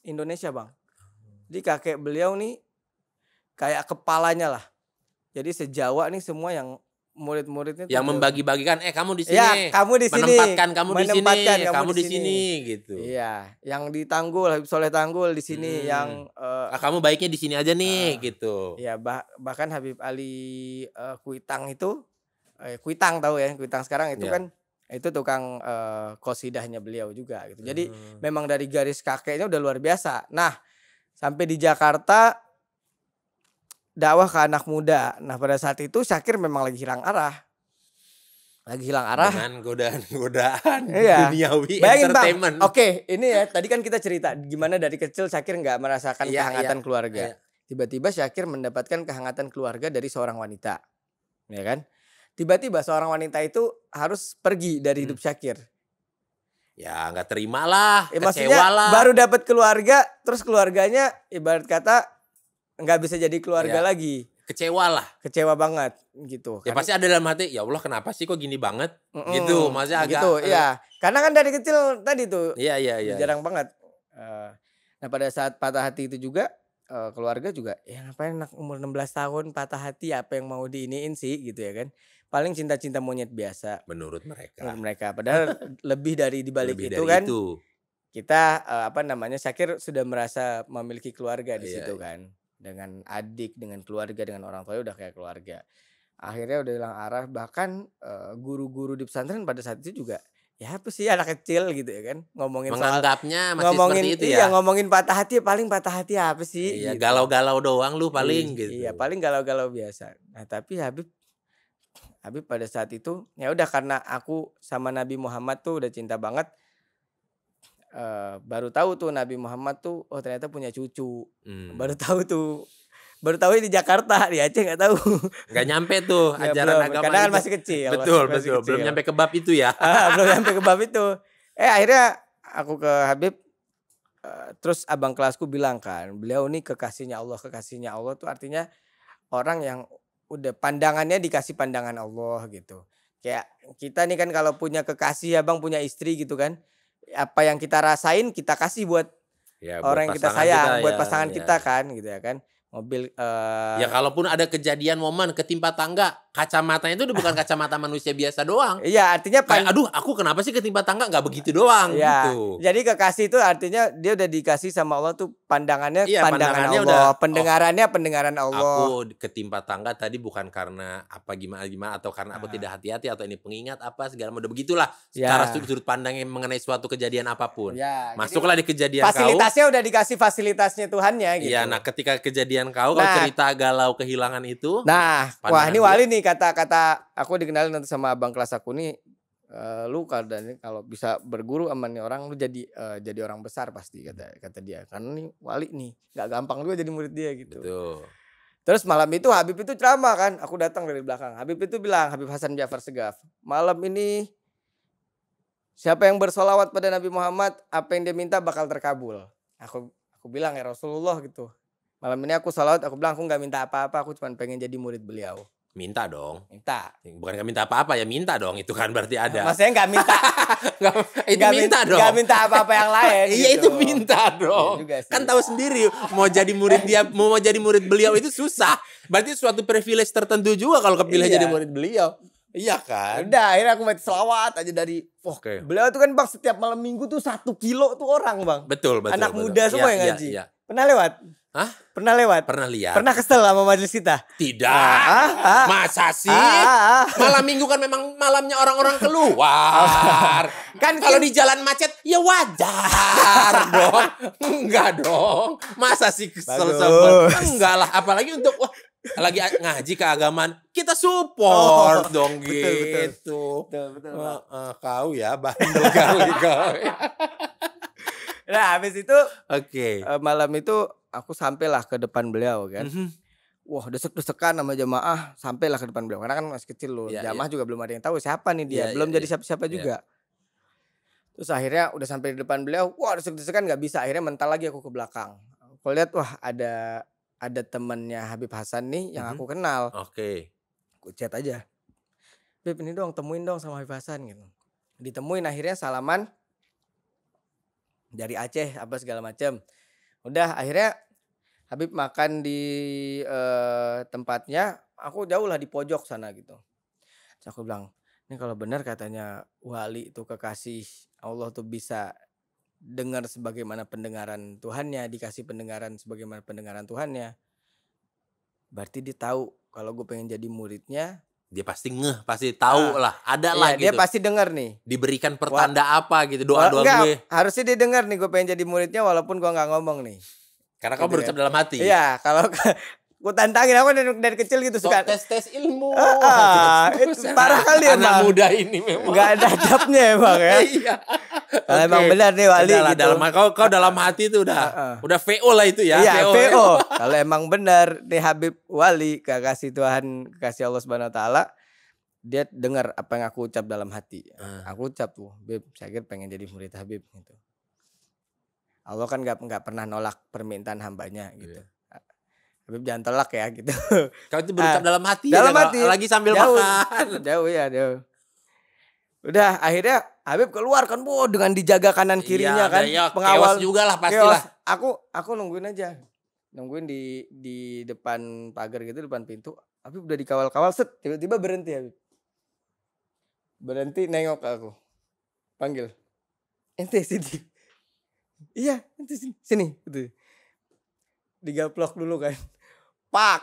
Indonesia, Bang. Jadi kakek beliau nih kayak kepalanya lah. Jadi sejawa nih semua yang murid-muridnya yang membagi-bagikan eh kamu di iya, sini ya, kamu di sini menempatkan kamu di sini kamu, kamu di sini gitu iya yang ditanggul, tanggul Habib Soleh tanggul di sini hmm. yang uh, ah, kamu baiknya di sini aja nih uh, gitu Iya, bah, bahkan Habib Ali uh, Kuitang itu eh, Kuitang tahu ya Kuitang sekarang itu ya. kan itu tukang uh, kosidahnya beliau juga gitu jadi hmm. memang dari garis kakeknya udah luar biasa nah sampai di Jakarta dakwah ke anak muda. Nah pada saat itu Syakir memang lagi hilang arah. Lagi hilang arah. Dengan godaan-godaan (laughs) iya. duniawi Bayangin, entertainment. Bang. Oke ini ya tadi kan kita cerita gimana dari kecil Syakir nggak merasakan iya, kehangatan iya. keluarga. tiba Tiba-tiba Syakir mendapatkan kehangatan keluarga dari seorang wanita. Ya kan? Tiba-tiba seorang wanita itu harus pergi dari hidup hmm. Syakir ya nggak terima lah, ya, kecewa lah. Baru dapat keluarga, terus keluarganya ibarat kata nggak bisa jadi keluarga ya. lagi kecewa lah kecewa banget gitu ya karena, pasti ada dalam hati ya Allah kenapa sih kok gini banget mm, gitu masih agak gitu uh, ya karena kan dari kecil tadi tuh iya iya iya, iya. jarang iya. banget eh, nah pada saat patah hati itu juga eh, keluarga juga ya ngapain anak umur 16 tahun patah hati apa yang mau diiniin sih gitu ya kan paling cinta-cinta monyet biasa menurut mereka menurut mereka padahal (laughs) lebih dari dibalik lebih itu dari kan itu. kita eh, apa namanya Syakir sudah merasa memiliki keluarga di iya, situ iya. kan dengan adik, dengan keluarga, dengan orang tua udah kayak keluarga. Akhirnya udah hilang arah, bahkan guru-guru uh, di pesantren pada saat itu juga ya apa sih anak kecil gitu ya kan ngomongin menganggapnya masih ngomongin, seperti itu iya, ya. ngomongin patah hati paling patah hati apa sih? Iya, gitu. galau-galau doang lu paling iya, gitu. Iya, paling galau-galau biasa. Nah, tapi Habib Habib pada saat itu ya udah karena aku sama Nabi Muhammad tuh udah cinta banget Eh, baru tahu tuh Nabi Muhammad tuh oh ternyata punya cucu. Hmm. Baru tahu tuh baru tahu di Jakarta di Aceh nggak tahu nggak nyampe tuh (laughs) ya, ajaran belum. agama karena kan masih kecil betul masih betul kecil. belum nyampe ke bab itu ya uh, (laughs) belum nyampe ke bab itu eh akhirnya aku ke Habib uh, terus abang kelasku bilang kan beliau ini kekasihnya Allah kekasihnya Allah tuh artinya orang yang udah pandangannya dikasih pandangan Allah gitu kayak kita nih kan kalau punya kekasih abang punya istri gitu kan apa yang kita rasain kita kasih buat ya, orang yang kita sayang, kita, buat ya, pasangan ya. kita kan gitu ya kan. Mobil uh, Ya kalaupun ada kejadian momen ketimpa tangga, kacamata itu udah bukan (laughs) kacamata manusia biasa doang. Iya, artinya kayak aduh, aku kenapa sih ketimpa tangga nggak begitu doang ya. gitu. Jadi kekasih itu artinya dia udah dikasih sama Allah tuh pandangannya iya, pandangan pandangannya Allah, udah, oh, pendengarannya pendengaran Allah. Aku ketimpa tangga tadi bukan karena apa gimana gimana atau karena aku ah. tidak hati-hati atau ini pengingat apa segala macam begitulah iya. secara cara sudut pandangnya mengenai suatu kejadian apapun. Ya, Masuklah di kejadian fasilitasnya udah dikasih fasilitasnya Tuhannya iya, gitu. Iya, nah ketika kejadian kau nah, kau cerita galau kehilangan itu. Nah, wah ini wali nih nih kata-kata aku dikenalin nanti sama abang kelas aku nih Uh, lu kalau bisa berguru sama nih orang lu jadi uh, jadi orang besar pasti kata hmm. kata dia karena nih wali nih nggak gampang juga jadi murid dia gitu Betul. terus malam itu Habib itu ceramah kan aku datang dari belakang Habib itu bilang Habib Hasan Jafar Segaf malam ini siapa yang bersolawat pada Nabi Muhammad apa yang dia minta bakal terkabul aku aku bilang ya Rasulullah gitu malam ini aku solawat aku bilang aku nggak minta apa-apa aku cuma pengen jadi murid beliau Minta dong. Minta. Bukan gak minta apa-apa ya, minta dong. Itu kan berarti ada. Maksudnya gak minta. (laughs) gak, itu gak minta, dong. Gak minta apa-apa yang lain. (laughs) Iya gitu. itu minta dong. Ya kan tahu sendiri mau jadi murid dia, (laughs) mau jadi murid beliau itu susah. Berarti suatu privilege tertentu juga kalau kepilih iya. jadi murid beliau. Iya kan? Udah akhirnya aku mati selawat aja dari oh, okay. beliau tuh kan bang setiap malam minggu tuh satu kilo tuh orang bang. Betul betul. Anak betul. muda semua ya, yang iya, ngaji. Ya, ya. Pernah lewat? Hah? Pernah lewat? Pernah lihat. Pernah kesel sama majelis kita? Tidak. Ah, ah, ah. Masa ah, sih? Ah, ah, ah. Malam minggu kan memang malamnya orang-orang keluar. (laughs) kan kalau di jalan macet ya wajar (laughs) dong. Enggak dong. Masa sih kesel sama? Enggak lah. Apalagi untuk lagi ngaji keagamaan kita support oh, dong betul, gitu. Betul betul. betul, betul. Uh, uh, kau ya bandel kau. kau. Ya. (laughs) nah habis itu oke okay. uh, eh, malam itu aku sampailah ke depan beliau kan. Mm-hmm. Wah desek-desekan sama jamaah sampailah ke depan beliau. Karena kan masih kecil loh. Yeah, jamaah yeah. juga belum ada yang tahu siapa nih dia. Yeah, belum yeah, jadi iya. siapa-siapa yeah. juga. Yeah. Terus akhirnya udah sampai di depan beliau. Wah desek-desekan nggak bisa. Akhirnya mental lagi aku ke belakang. Aku lihat wah ada ada temennya Habib Hasan nih yang mm-hmm. aku kenal. Oke. Okay. Aku chat aja. Habib ini dong temuin dong sama Habib Hasan gitu. Ditemuin akhirnya salaman dari Aceh apa segala macam udah akhirnya Habib makan di eh, tempatnya aku jauh lah di pojok sana gitu Terus aku bilang ini kalau benar katanya wali itu kekasih Allah tuh bisa dengar sebagaimana pendengaran Tuhannya dikasih pendengaran sebagaimana pendengaran Tuhannya berarti dia tahu kalau gue pengen jadi muridnya dia pasti ngeh, pasti tahu ah. lah, ada iya, lah gitu. Dia pasti denger nih. Diberikan pertanda Wah, apa gitu doa-doa gue. Harusnya dia denger nih gue pengen jadi muridnya walaupun gue nggak ngomong nih. Karena kau gitu berucap kan. dalam hati. Iya, kalau (laughs) gue tantangin aku dari, dari kecil gitu suka tes tes ilmu ah, ah (laughs) gitu, gitu. itu parah kali ya anak muda ini memang Gak ada adabnya emang ya (laughs) iya nah, emang benar nih wali Udahlah, gitu. dalam kau kau dalam hati itu udah uh. udah vo lah itu ya iya, vo, VO. Ya. (laughs) kalau emang benar nih Habib Wali kasih Tuhan kasih Allah Subhanahu Wa Taala dia dengar apa yang aku ucap dalam hati uh. aku ucap tuh Habib saya kira pengen jadi murid Habib gitu Allah kan nggak nggak pernah nolak permintaan hambanya gitu yeah Habib jangan telak ya gitu. (laughs) Kau itu berucap ah, dalam hati. Ya, dalam ya, hati. Lagi sambil jauh, makan. (laughs) Jauh ya, jauh. Udah akhirnya Habib keluar kan bu dengan dijaga kanan kirinya iya, kan. Iya, iya. pengawal juga lah pasti lah. Aku aku nungguin aja. Nungguin di di depan pagar gitu, depan pintu. Habib udah dikawal-kawal set tiba-tiba berhenti Habib. Berhenti nengok aku. Panggil. Ente sini. Iya, ente sini. Sini gitu digaplok dulu kan pak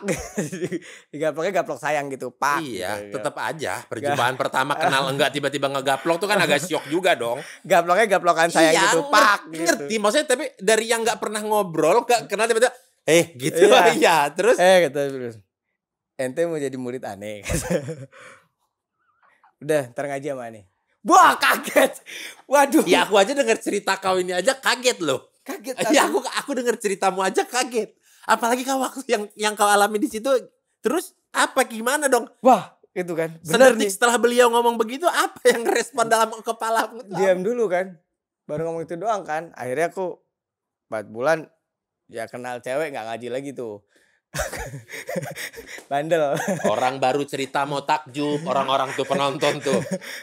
(laughs) digaploknya gaplok sayang gitu pak iya gitu, ya. tetap aja perjumpaan pertama (laughs) kenal enggak tiba-tiba ngegaplok tuh kan agak syok juga dong gaploknya gaplokan sayang iya, gitu pak ngerti, gitu. ngerti maksudnya tapi dari yang nggak pernah ngobrol gak kenal tiba-tiba eh gitu iya. (laughs) iya terus eh gitu terus ente mau jadi murid aneh gitu. udah ntar ngaji sama aneh wah kaget waduh ya aku aja denger cerita kau ini aja kaget loh kaget ya aku aku denger ceritamu aja kaget Apalagi kau waktu yang yang kau alami di situ terus apa gimana dong? Wah, itu kan. benar nih. setelah beliau ngomong begitu apa yang respon dalam kepala aku? Diam dulu kan. Baru ngomong itu doang kan. Akhirnya aku empat bulan ya kenal cewek nggak ngaji lagi tuh. (laughs) bandel orang baru cerita mau takjub orang-orang tuh penonton tuh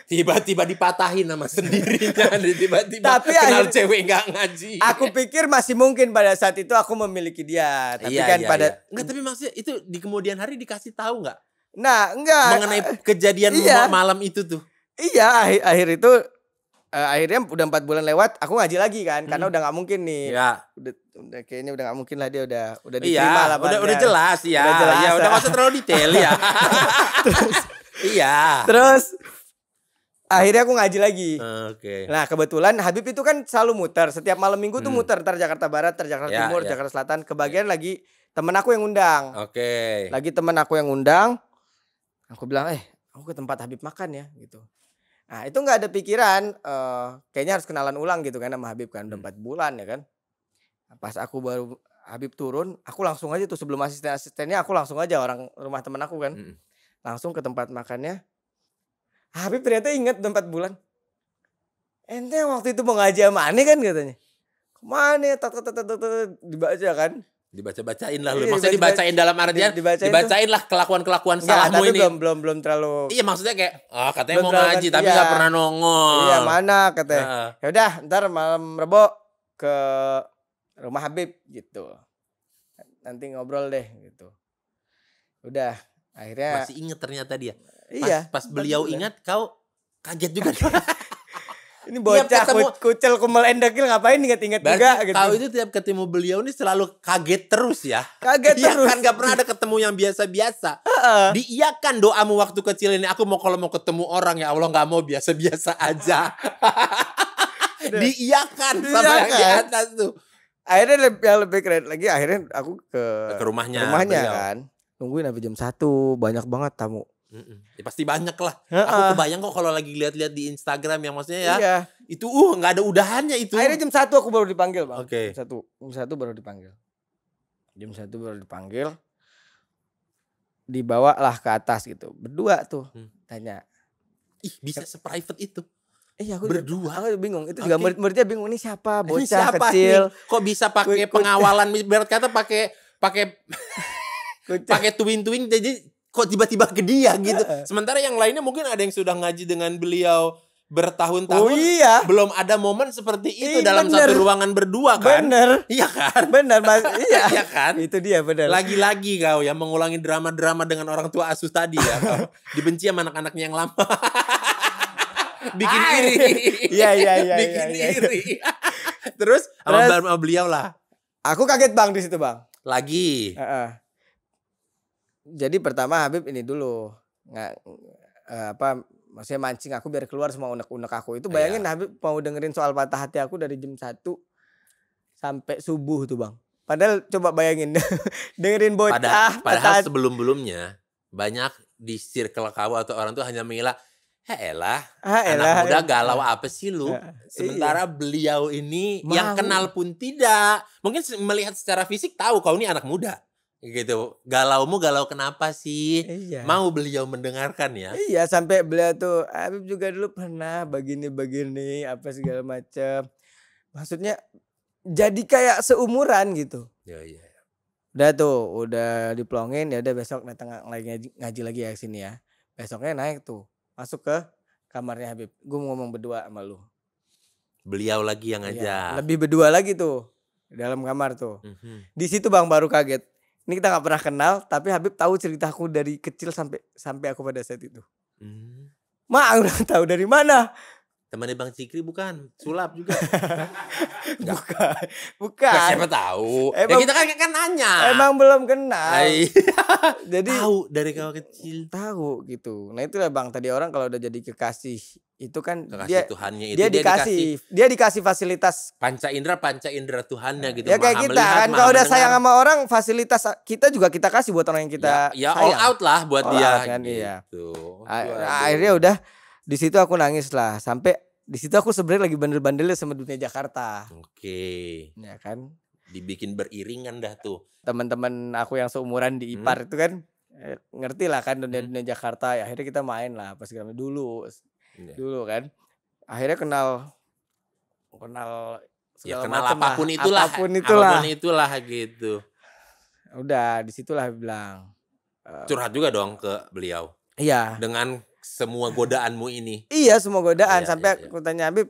tiba-tiba dipatahin sama sendirinya (laughs) tiba-tiba tapi kenal akhir, cewek gak ngaji aku pikir masih mungkin pada saat itu aku memiliki dia tapi iya, kan iya, pada iya. nggak tapi maksudnya itu di kemudian hari dikasih tahu nggak nah enggak mengenai kejadian iya, malam itu tuh iya akhir akhir itu eh, akhirnya udah empat bulan lewat aku ngaji lagi kan hmm. karena udah nggak mungkin nih ya. udah Gitu. udah kayaknya udah gak mungkin lah dia udah udah iya, diterima iya, lah udah udah iya. jelas iya. ya udah jelas ya, udah nggak usah terlalu detail ya (laughs) terus iya terus akhirnya aku ngaji lagi oke okay. nah kebetulan Habib itu kan selalu muter setiap malam minggu tuh hmm. muter ntar Jakarta Barat ntar Jakarta ya, Timur ya. Jakarta Selatan kebagian ya. lagi temen aku yang undang oke okay. lagi temen aku yang undang aku bilang eh aku ke tempat Habib makan ya gitu Nah itu nggak ada pikiran, uh, kayaknya harus kenalan ulang gitu kan sama Habib kan, udah hmm. empat bulan ya kan pas aku baru Habib turun aku langsung aja tuh sebelum asisten asistennya aku langsung aja orang rumah temen aku kan mm. langsung ke tempat makannya Habib ternyata ingat tempat bulan ente waktu itu mau ngaji sama ani kan katanya kemana ya tat tat tat dibaca kan dibaca-bacain lah lu. Iya, maksudnya dibaca, dibacain dalam artian dibacain, dibacain lah kelakuan-kelakuan salahmu ini. Belum belum belum terlalu. Iya, maksudnya kayak oh, katanya belum mau ngaji tapi iya. nggak iya. pernah nongol. Iya, mana katanya. Uh. Ya ntar malam Rebo ke rumah Habib gitu nanti ngobrol deh gitu udah akhirnya masih inget ternyata dia iya pas beliau ingat kau kaget juga (laughs) ini bocah ketemu, kucel kumel endekil ngapain inget-inget juga gitu. Tahu itu tiap ketemu beliau ini selalu kaget terus ya. Kaget iya terus. kan gak pernah ada ketemu yang biasa-biasa. Uh-uh. Diiakan doamu waktu kecil ini aku mau kalau mau ketemu orang ya Allah nggak mau biasa-biasa aja. (laughs) Diiakan sama yang di atas tuh akhirnya lebih, yang lebih keren lagi akhirnya aku ke, ke rumahnya, ke rumahnya kan nungguin sampai jam satu banyak banget tamu mm Ya, pasti banyak lah. Uh-uh. Aku kebayang kok kalau lagi lihat-lihat di Instagram yang maksudnya ya. Iya. Itu uh nggak ada udahannya itu. Akhirnya jam satu aku baru dipanggil bang. Oke. Okay. Jam satu, jam satu baru dipanggil. Jam satu baru dipanggil. Dibawa lah ke atas gitu. Berdua tuh hmm. tanya. Ih bisa seprivate itu. Eh aku berdua. Aku bingung. Itu juga okay. murid-muridnya bingung ini siapa bocah ini siapa kecil. Nih? Kok bisa pakai pengawalan berat kata pakai pakai (laughs) pakai twin twin jadi kok tiba-tiba ke dia gitu. (laughs) Sementara yang lainnya mungkin ada yang sudah ngaji dengan beliau bertahun-tahun oh, iya. belum ada momen seperti itu Ih, dalam bener. satu ruangan berdua kan bener iya kan bener mas (laughs) iya. iya kan itu dia bener lagi-lagi kau ya mengulangi drama-drama dengan orang tua asuh tadi ya kau dibenci sama anak-anaknya yang lama bikin iri. Iya iya iya. iya bikin ya, ya, Ya. terus terus, sama beliau lah. Aku kaget bang di situ bang. Lagi. Uh -uh. Jadi pertama Habib ini dulu nggak uh, apa maksudnya mancing aku biar keluar semua unek-unek aku itu iya. bayangin Habib mau dengerin soal patah hati aku dari jam satu sampai subuh tuh bang. Padahal coba bayangin (laughs) dengerin bocah. Padahal, padahal sebelum-belumnya banyak di circle kamu atau orang tuh hanya mengira Haelah, anak ya. muda galau apa sih lu? Ya, iya. Sementara beliau ini Mau. yang kenal pun tidak. Mungkin melihat secara fisik tahu kau ini anak muda. Gitu. Galaumu galau kenapa sih? Iya. Mau beliau mendengarkan ya? Iya, sampai beliau tuh Habib juga dulu pernah begini-begini apa segala macam. Maksudnya jadi kayak seumuran gitu. Ya, iya, iya. Udah tuh, udah diplongin ya udah besok datang ngaji, ngaji lagi ya sini ya. Besoknya naik tuh masuk ke kamarnya Habib. Gue mau ngomong berdua sama lu. Beliau lagi yang iya, aja. Ya, lebih berdua lagi tuh dalam kamar tuh. Mm-hmm. Di situ Bang baru kaget. Ini kita nggak pernah kenal, tapi Habib tahu ceritaku dari kecil sampai sampai aku pada saat itu. Mm. Ma, aku tahu dari mana? Temannya Bang Cikri bukan, sulap juga. buka (laughs) bukan. Ya, bukan. siapa tahu. Ya, emang, ya kita kan kan nanya. Emang belum kenal. Iya. (laughs) jadi tahu dari kau kecil. Tahu gitu. Nah itulah Bang, tadi orang kalau udah jadi kekasih itu kan kekasih dia Tuhannya itu dia, dia dikasih, dikasih dia dikasih fasilitas panca indera panca indera Tuhannya gitu. Ya kayak kita kan kalau udah sayang sama orang fasilitas kita juga kita kasih buat orang yang kita ya, ya sayang. all out lah buat all dia out, kan, iya. gitu. Iya. Akhirnya udah di situ aku nangis lah sampai di situ aku sebenarnya lagi bandel bandel sama dunia Jakarta. Oke. Ya kan? Dibikin beriringan dah tuh. Teman-teman aku yang seumuran di hmm? IPAR hmm. itu kan eh, ngerti lah kan dunia-dunia hmm. Jakarta. Ya, akhirnya kita main lah pas kita dulu. yeah. Dulu kan. Akhirnya kenal kenal ya, kenal macam apapun lah. itulah. Apapun itulah. Apapun itulah gitu. Udah disitulah bilang. Eh, Curhat juga dong ke beliau. Iya. Dengan semua godaanmu ini. Iya, semua godaan. Iya, Sampai iya, iya. aku tanya Habib,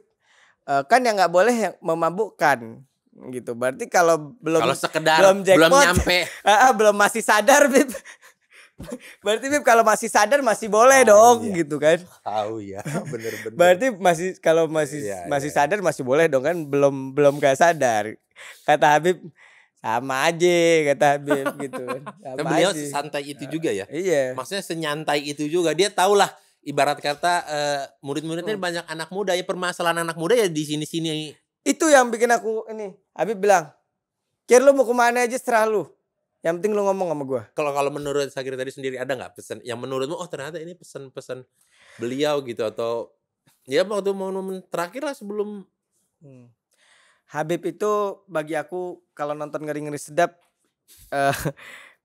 e, kan yang nggak boleh yang memabukkan gitu. Berarti kalau belum kalau sekedar belum jackpot, belum nyampe, uh, (laughs) belum masih sadar, Bib. (laughs) Berarti Bib kalau masih sadar masih boleh oh, dong iya. gitu kan. Tahu oh, ya, (laughs) bener-bener. Berarti masih kalau masih iya, iya. masih iya. sadar masih boleh dong kan belum belum gak sadar. Kata Habib sama aja kata Habib gitu. Sama beliau aja. santai itu juga ya. Iya. Maksudnya senyantai itu juga dia tahulah ibarat kata uh, murid-muridnya banyak anak muda ya permasalahan anak muda ya di sini-sini. Itu yang bikin aku ini. Habib bilang, "Kir lu mau kemana aja serah lu. Yang penting lu ngomong sama gue. Kalau kalau menurut Sakir tadi sendiri ada nggak pesan yang menurutmu oh ternyata ini pesan-pesan beliau gitu atau ya waktu momen terakhir lah sebelum hmm. Habib itu bagi aku kalau nonton ngeri-ngeri sedap uh, (laughs)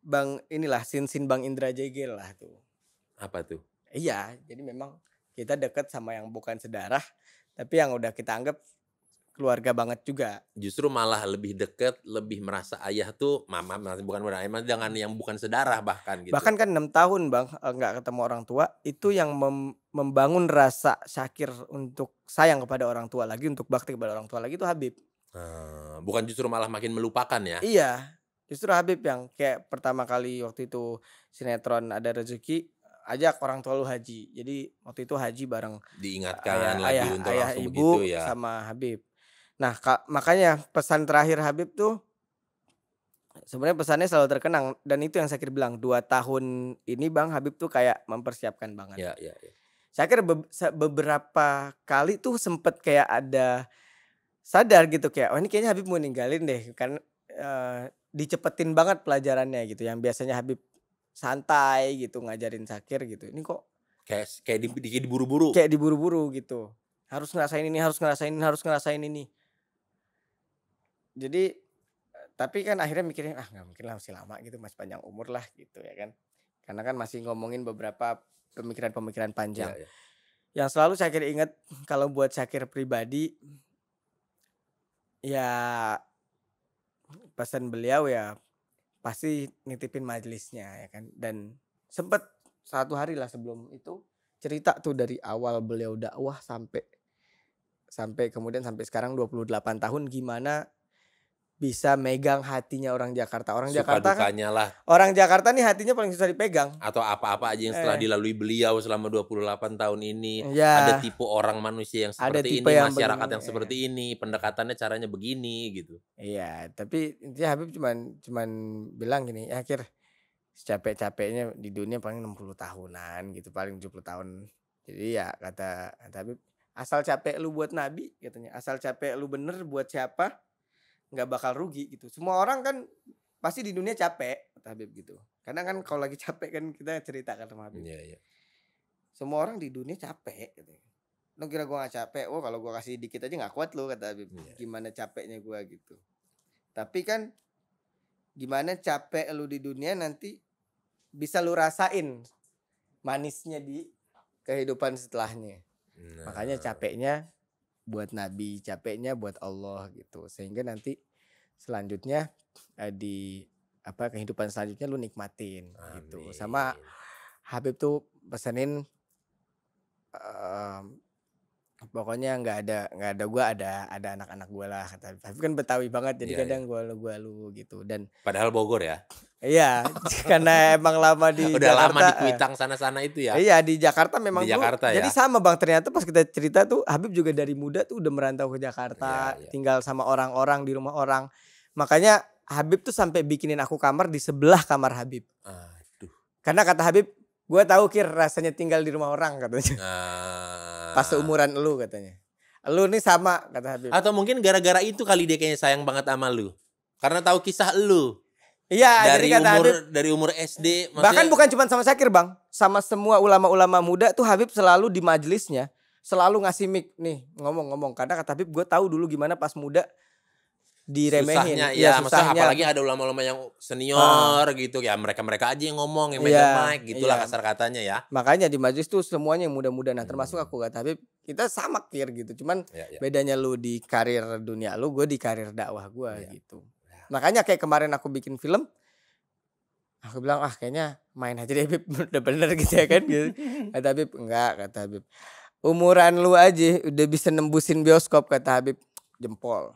Bang inilah sin-sin Bang Indra Jegel lah tuh. Apa tuh? Iya, jadi memang kita deket sama yang bukan sedarah, tapi yang udah kita anggap keluarga banget juga. Justru malah lebih deket, lebih merasa ayah tuh mama, bukan mama, Emang dengan yang bukan sedarah bahkan gitu. Bahkan kan enam tahun bang eh, nggak ketemu orang tua, itu yang mem membangun rasa Syakir untuk sayang kepada orang tua lagi, untuk bakti kepada orang tua lagi itu Habib. Hmm, bukan justru malah makin melupakan ya? Iya, justru Habib yang kayak pertama kali waktu itu sinetron ada rezeki ajak orang tua lu haji. Jadi waktu itu haji bareng diingatkan ayah, eh, lagi ayah, untuk ayah ibu ya. sama Habib. Nah, kak, makanya pesan terakhir Habib tuh sebenarnya pesannya selalu terkenang dan itu yang saya bilang dua tahun ini Bang Habib tuh kayak mempersiapkan banget. Ya, ya, ya. Saya kira be beberapa kali tuh sempet kayak ada sadar gitu kayak oh ini kayaknya Habib mau ninggalin deh karena uh, dicepetin banget pelajarannya gitu yang biasanya Habib santai gitu ngajarin Sakir gitu. Ini kok kayak kayak di, di, diburu-buru. Kayak diburu-buru gitu. Harus ngerasain ini, harus ngerasain ini, harus ngerasain ini. Jadi eh, tapi kan akhirnya mikirin ah nggak mungkin lah masih lama gitu masih panjang umur lah gitu ya kan karena kan masih ngomongin beberapa pemikiran-pemikiran panjang ya, ya. yang selalu Syakir ingat kalau buat sakir pribadi ya pesan beliau ya pasti nitipin majelisnya ya kan dan sempet satu hari lah sebelum itu cerita tuh dari awal beliau dakwah sampai sampai kemudian sampai sekarang 28 tahun gimana bisa megang hatinya orang Jakarta. Orang Suka Jakarta kan, lah. Orang Jakarta nih hatinya paling susah dipegang. Atau apa-apa aja yang setelah eh. dilalui beliau selama 28 tahun ini. Ya. Ada tipe orang manusia yang seperti ada tipe ini, yang masyarakat begini, yang seperti eh. ini, pendekatannya caranya begini gitu. Iya, tapi intinya Habib cuman cuman bilang gini, ya akhir capek-capeknya di dunia paling 60 tahunan gitu, paling 70 tahun. Jadi ya kata, kata Habib, asal capek lu buat nabi katanya, asal capek lu bener buat siapa, nggak bakal rugi gitu. Semua orang kan pasti di dunia capek, kata Habib gitu. Karena kan kalau lagi (laughs) capek kan kita cerita kan sama Habib. Iya, iya. Semua orang di dunia capek gitu. Lo kira gue gak capek? Oh kalau gue kasih dikit aja gak kuat lo kata Habib. Iya. Gimana capeknya gue gitu. Tapi kan gimana capek lu di dunia nanti bisa lu rasain manisnya di kehidupan setelahnya. Nah. Makanya capeknya buat Nabi, capeknya buat Allah gitu. Sehingga nanti selanjutnya uh, di apa kehidupan selanjutnya lu nikmatin gitu. Amin. gitu. Sama Habib tuh pesenin uh, pokoknya nggak ada nggak ada gue ada ada anak-anak gue lah tapi Habib kan Betawi banget jadi yeah, kadang yeah. gue lu gue lu gitu dan padahal Bogor ya Iya, (laughs) karena emang lama di Udah Jakarta. lama di eh. Kuitang sana-sana itu ya. Iya, di Jakarta memang di Jakarta, dulu. ya? Jadi sama Bang, ternyata pas kita cerita tuh Habib juga dari muda tuh udah merantau ke Jakarta, ya, ya. tinggal sama orang-orang di rumah orang. Makanya Habib tuh sampai bikinin aku kamar di sebelah kamar Habib. Aduh. Karena kata Habib, gue tahu kir rasanya tinggal di rumah orang katanya. Ah. Pas umuran lu katanya. Lu nih sama kata Habib. Atau mungkin gara-gara itu kali dia kayaknya sayang banget sama lu. Karena tahu kisah lu. Iya, dari jadi kata umur Habib, dari umur SD. Maksudnya... Bahkan bukan cuma sama Syakir bang, sama semua ulama-ulama muda tuh Habib selalu di majelisnya selalu ngasih mic nih ngomong-ngomong. Karena kata Habib gue tahu dulu gimana pas muda diremehin. Susahnya, iya, ya, ya susahnya. Maksudnya apalagi ada ulama-ulama yang senior ah. gitu ya mereka-mereka aja yang ngomong yang ya, mic gitulah ya. kasar katanya ya. Makanya di majelis tuh semuanya yang muda-muda nah termasuk hmm. aku kata Habib kita sama kir gitu. Cuman ya, ya. bedanya lu di karir dunia lu, gue di karir dakwah gue ya. gitu makanya kayak kemarin aku bikin film aku bilang ah kayaknya main aja deh Habib (laughs) udah bener gitu ya kan gitu. (laughs) kata Habib enggak kata Habib umuran lu aja udah bisa nembusin bioskop kata Habib jempol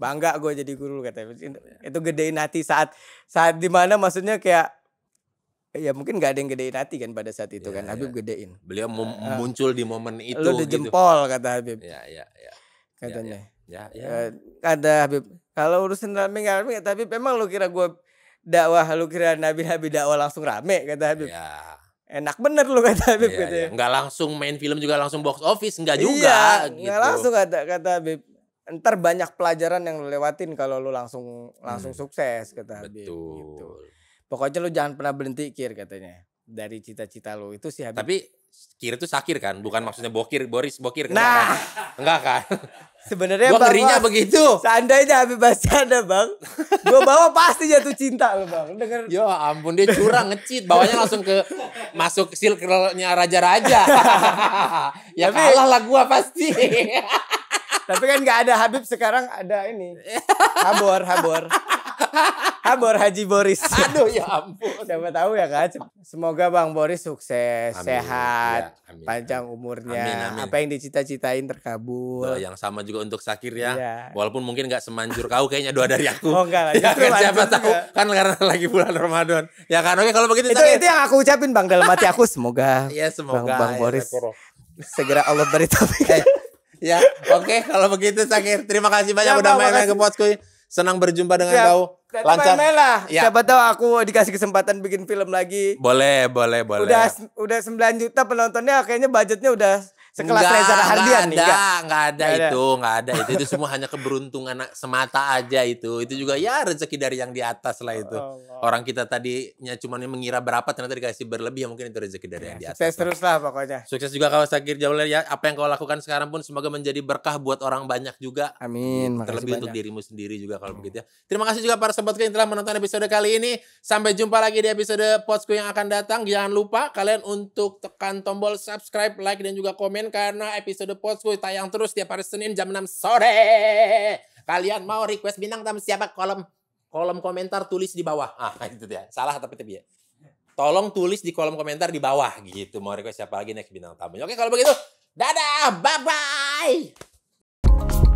bangga gue jadi guru kata Habib. itu gedein hati saat saat dimana maksudnya kayak ya mungkin gak ada yang gedein hati kan pada saat itu ya, kan Habib ya. gedein beliau muncul di momen itu lu udah gitu. jempol kata Habib Iya iya iya. katanya ya, ya. Ya, ya. Eh, ada Habib. Kalau urusan rame nggak rame, tapi memang lu kira gue dakwah, lu kira Nabi Nabi dakwah langsung rame kata Habib. Ya. Enak bener lu kata Habib iya, gitu ya, gitu. Iya. Nggak langsung main film juga langsung box office, nggak iya, juga. Iya, gitu. Nggak langsung kata kata Habib. Ntar banyak pelajaran yang lu lewatin kalau lu langsung langsung hmm. sukses kata Habib. Gitu. Betul. Gitu. Pokoknya lu jangan pernah berhenti kir katanya dari cita-cita lu itu sih Habib. Tapi Kir itu Sakir kan, bukan maksudnya Bokir, Boris Bokir. kan nah, enggak kan? Sebenarnya gua ngerinya begitu. Seandainya Habib Basana, Bang, gue bawa pasti jatuh cinta lo, Bang. Denger. Ya ampun, dia curang ngecit, bawanya langsung ke masuk silkernya raja-raja. (laughs) ya Tapi, kalah lah gua pasti. (laughs) Tapi kan nggak ada Habib sekarang ada ini. Habor, Habor. (laughs) Habor Haji Boris. Aduh ya ampun. Siapa tahu ya kan. Semoga Bang Boris sukses, amin. sehat, ya, amin. panjang umurnya. Amin, amin. Apa yang dicita-citain terkabul. yang sama juga untuk Sakir ya. ya. Walaupun mungkin gak semanjur kau kayaknya doa dari aku. Oh enggak lah. (laughs) Ya, kan, siapa juga. tahu kan karena lagi bulan Ramadan. Ya kan oke kalau begitu. Itu, itu yang aku ucapin Bang dalam hati aku semoga. ya semoga. Bang, bang ya, Boris. ya, Segera Allah beri topik. (laughs) Eh, ya, oke okay, kalau begitu Sakir. Terima kasih banyak ya, udah main-main ke Senang berjumpa dengan Siap. kau. Lancar. Main lah. Ya. Siapa tahu aku dikasih kesempatan bikin film lagi. Boleh, boleh, boleh. Udah udah 9 juta penontonnya kayaknya budgetnya udah sekelas enggak, Reza Rahardian enggak ada, enggak ada, enggak ada itu, enggak ada itu. Itu semua hanya keberuntungan semata aja itu. Itu juga ya rezeki dari yang di atas lah itu. Allah. Orang kita tadinya cuma mengira berapa ternyata dikasih berlebih ya mungkin itu rezeki dari ya, yang di atas. Sukses terus lah pokoknya. Sukses juga kalau Sakir Jawler ya apa yang kau lakukan sekarang pun semoga menjadi berkah buat orang banyak juga. Amin. Terlebih banyak. untuk dirimu sendiri juga kalau hmm. begitu ya. Terima kasih juga para sobatku yang telah menonton episode kali ini. Sampai jumpa lagi di episode Postku yang akan datang. Jangan lupa kalian untuk tekan tombol subscribe, like dan juga komen komen karena episode Postku tayang terus tiap hari Senin jam 6 sore. Kalian mau request bintang tamu siapa? Kolom kolom komentar tulis di bawah. Ah, (laughs) itu dia. Salah tapi tapi ya. Tolong tulis di kolom komentar di bawah gitu. Mau request siapa lagi next bintang tamu. Oke, kalau begitu, dadah, bye-bye.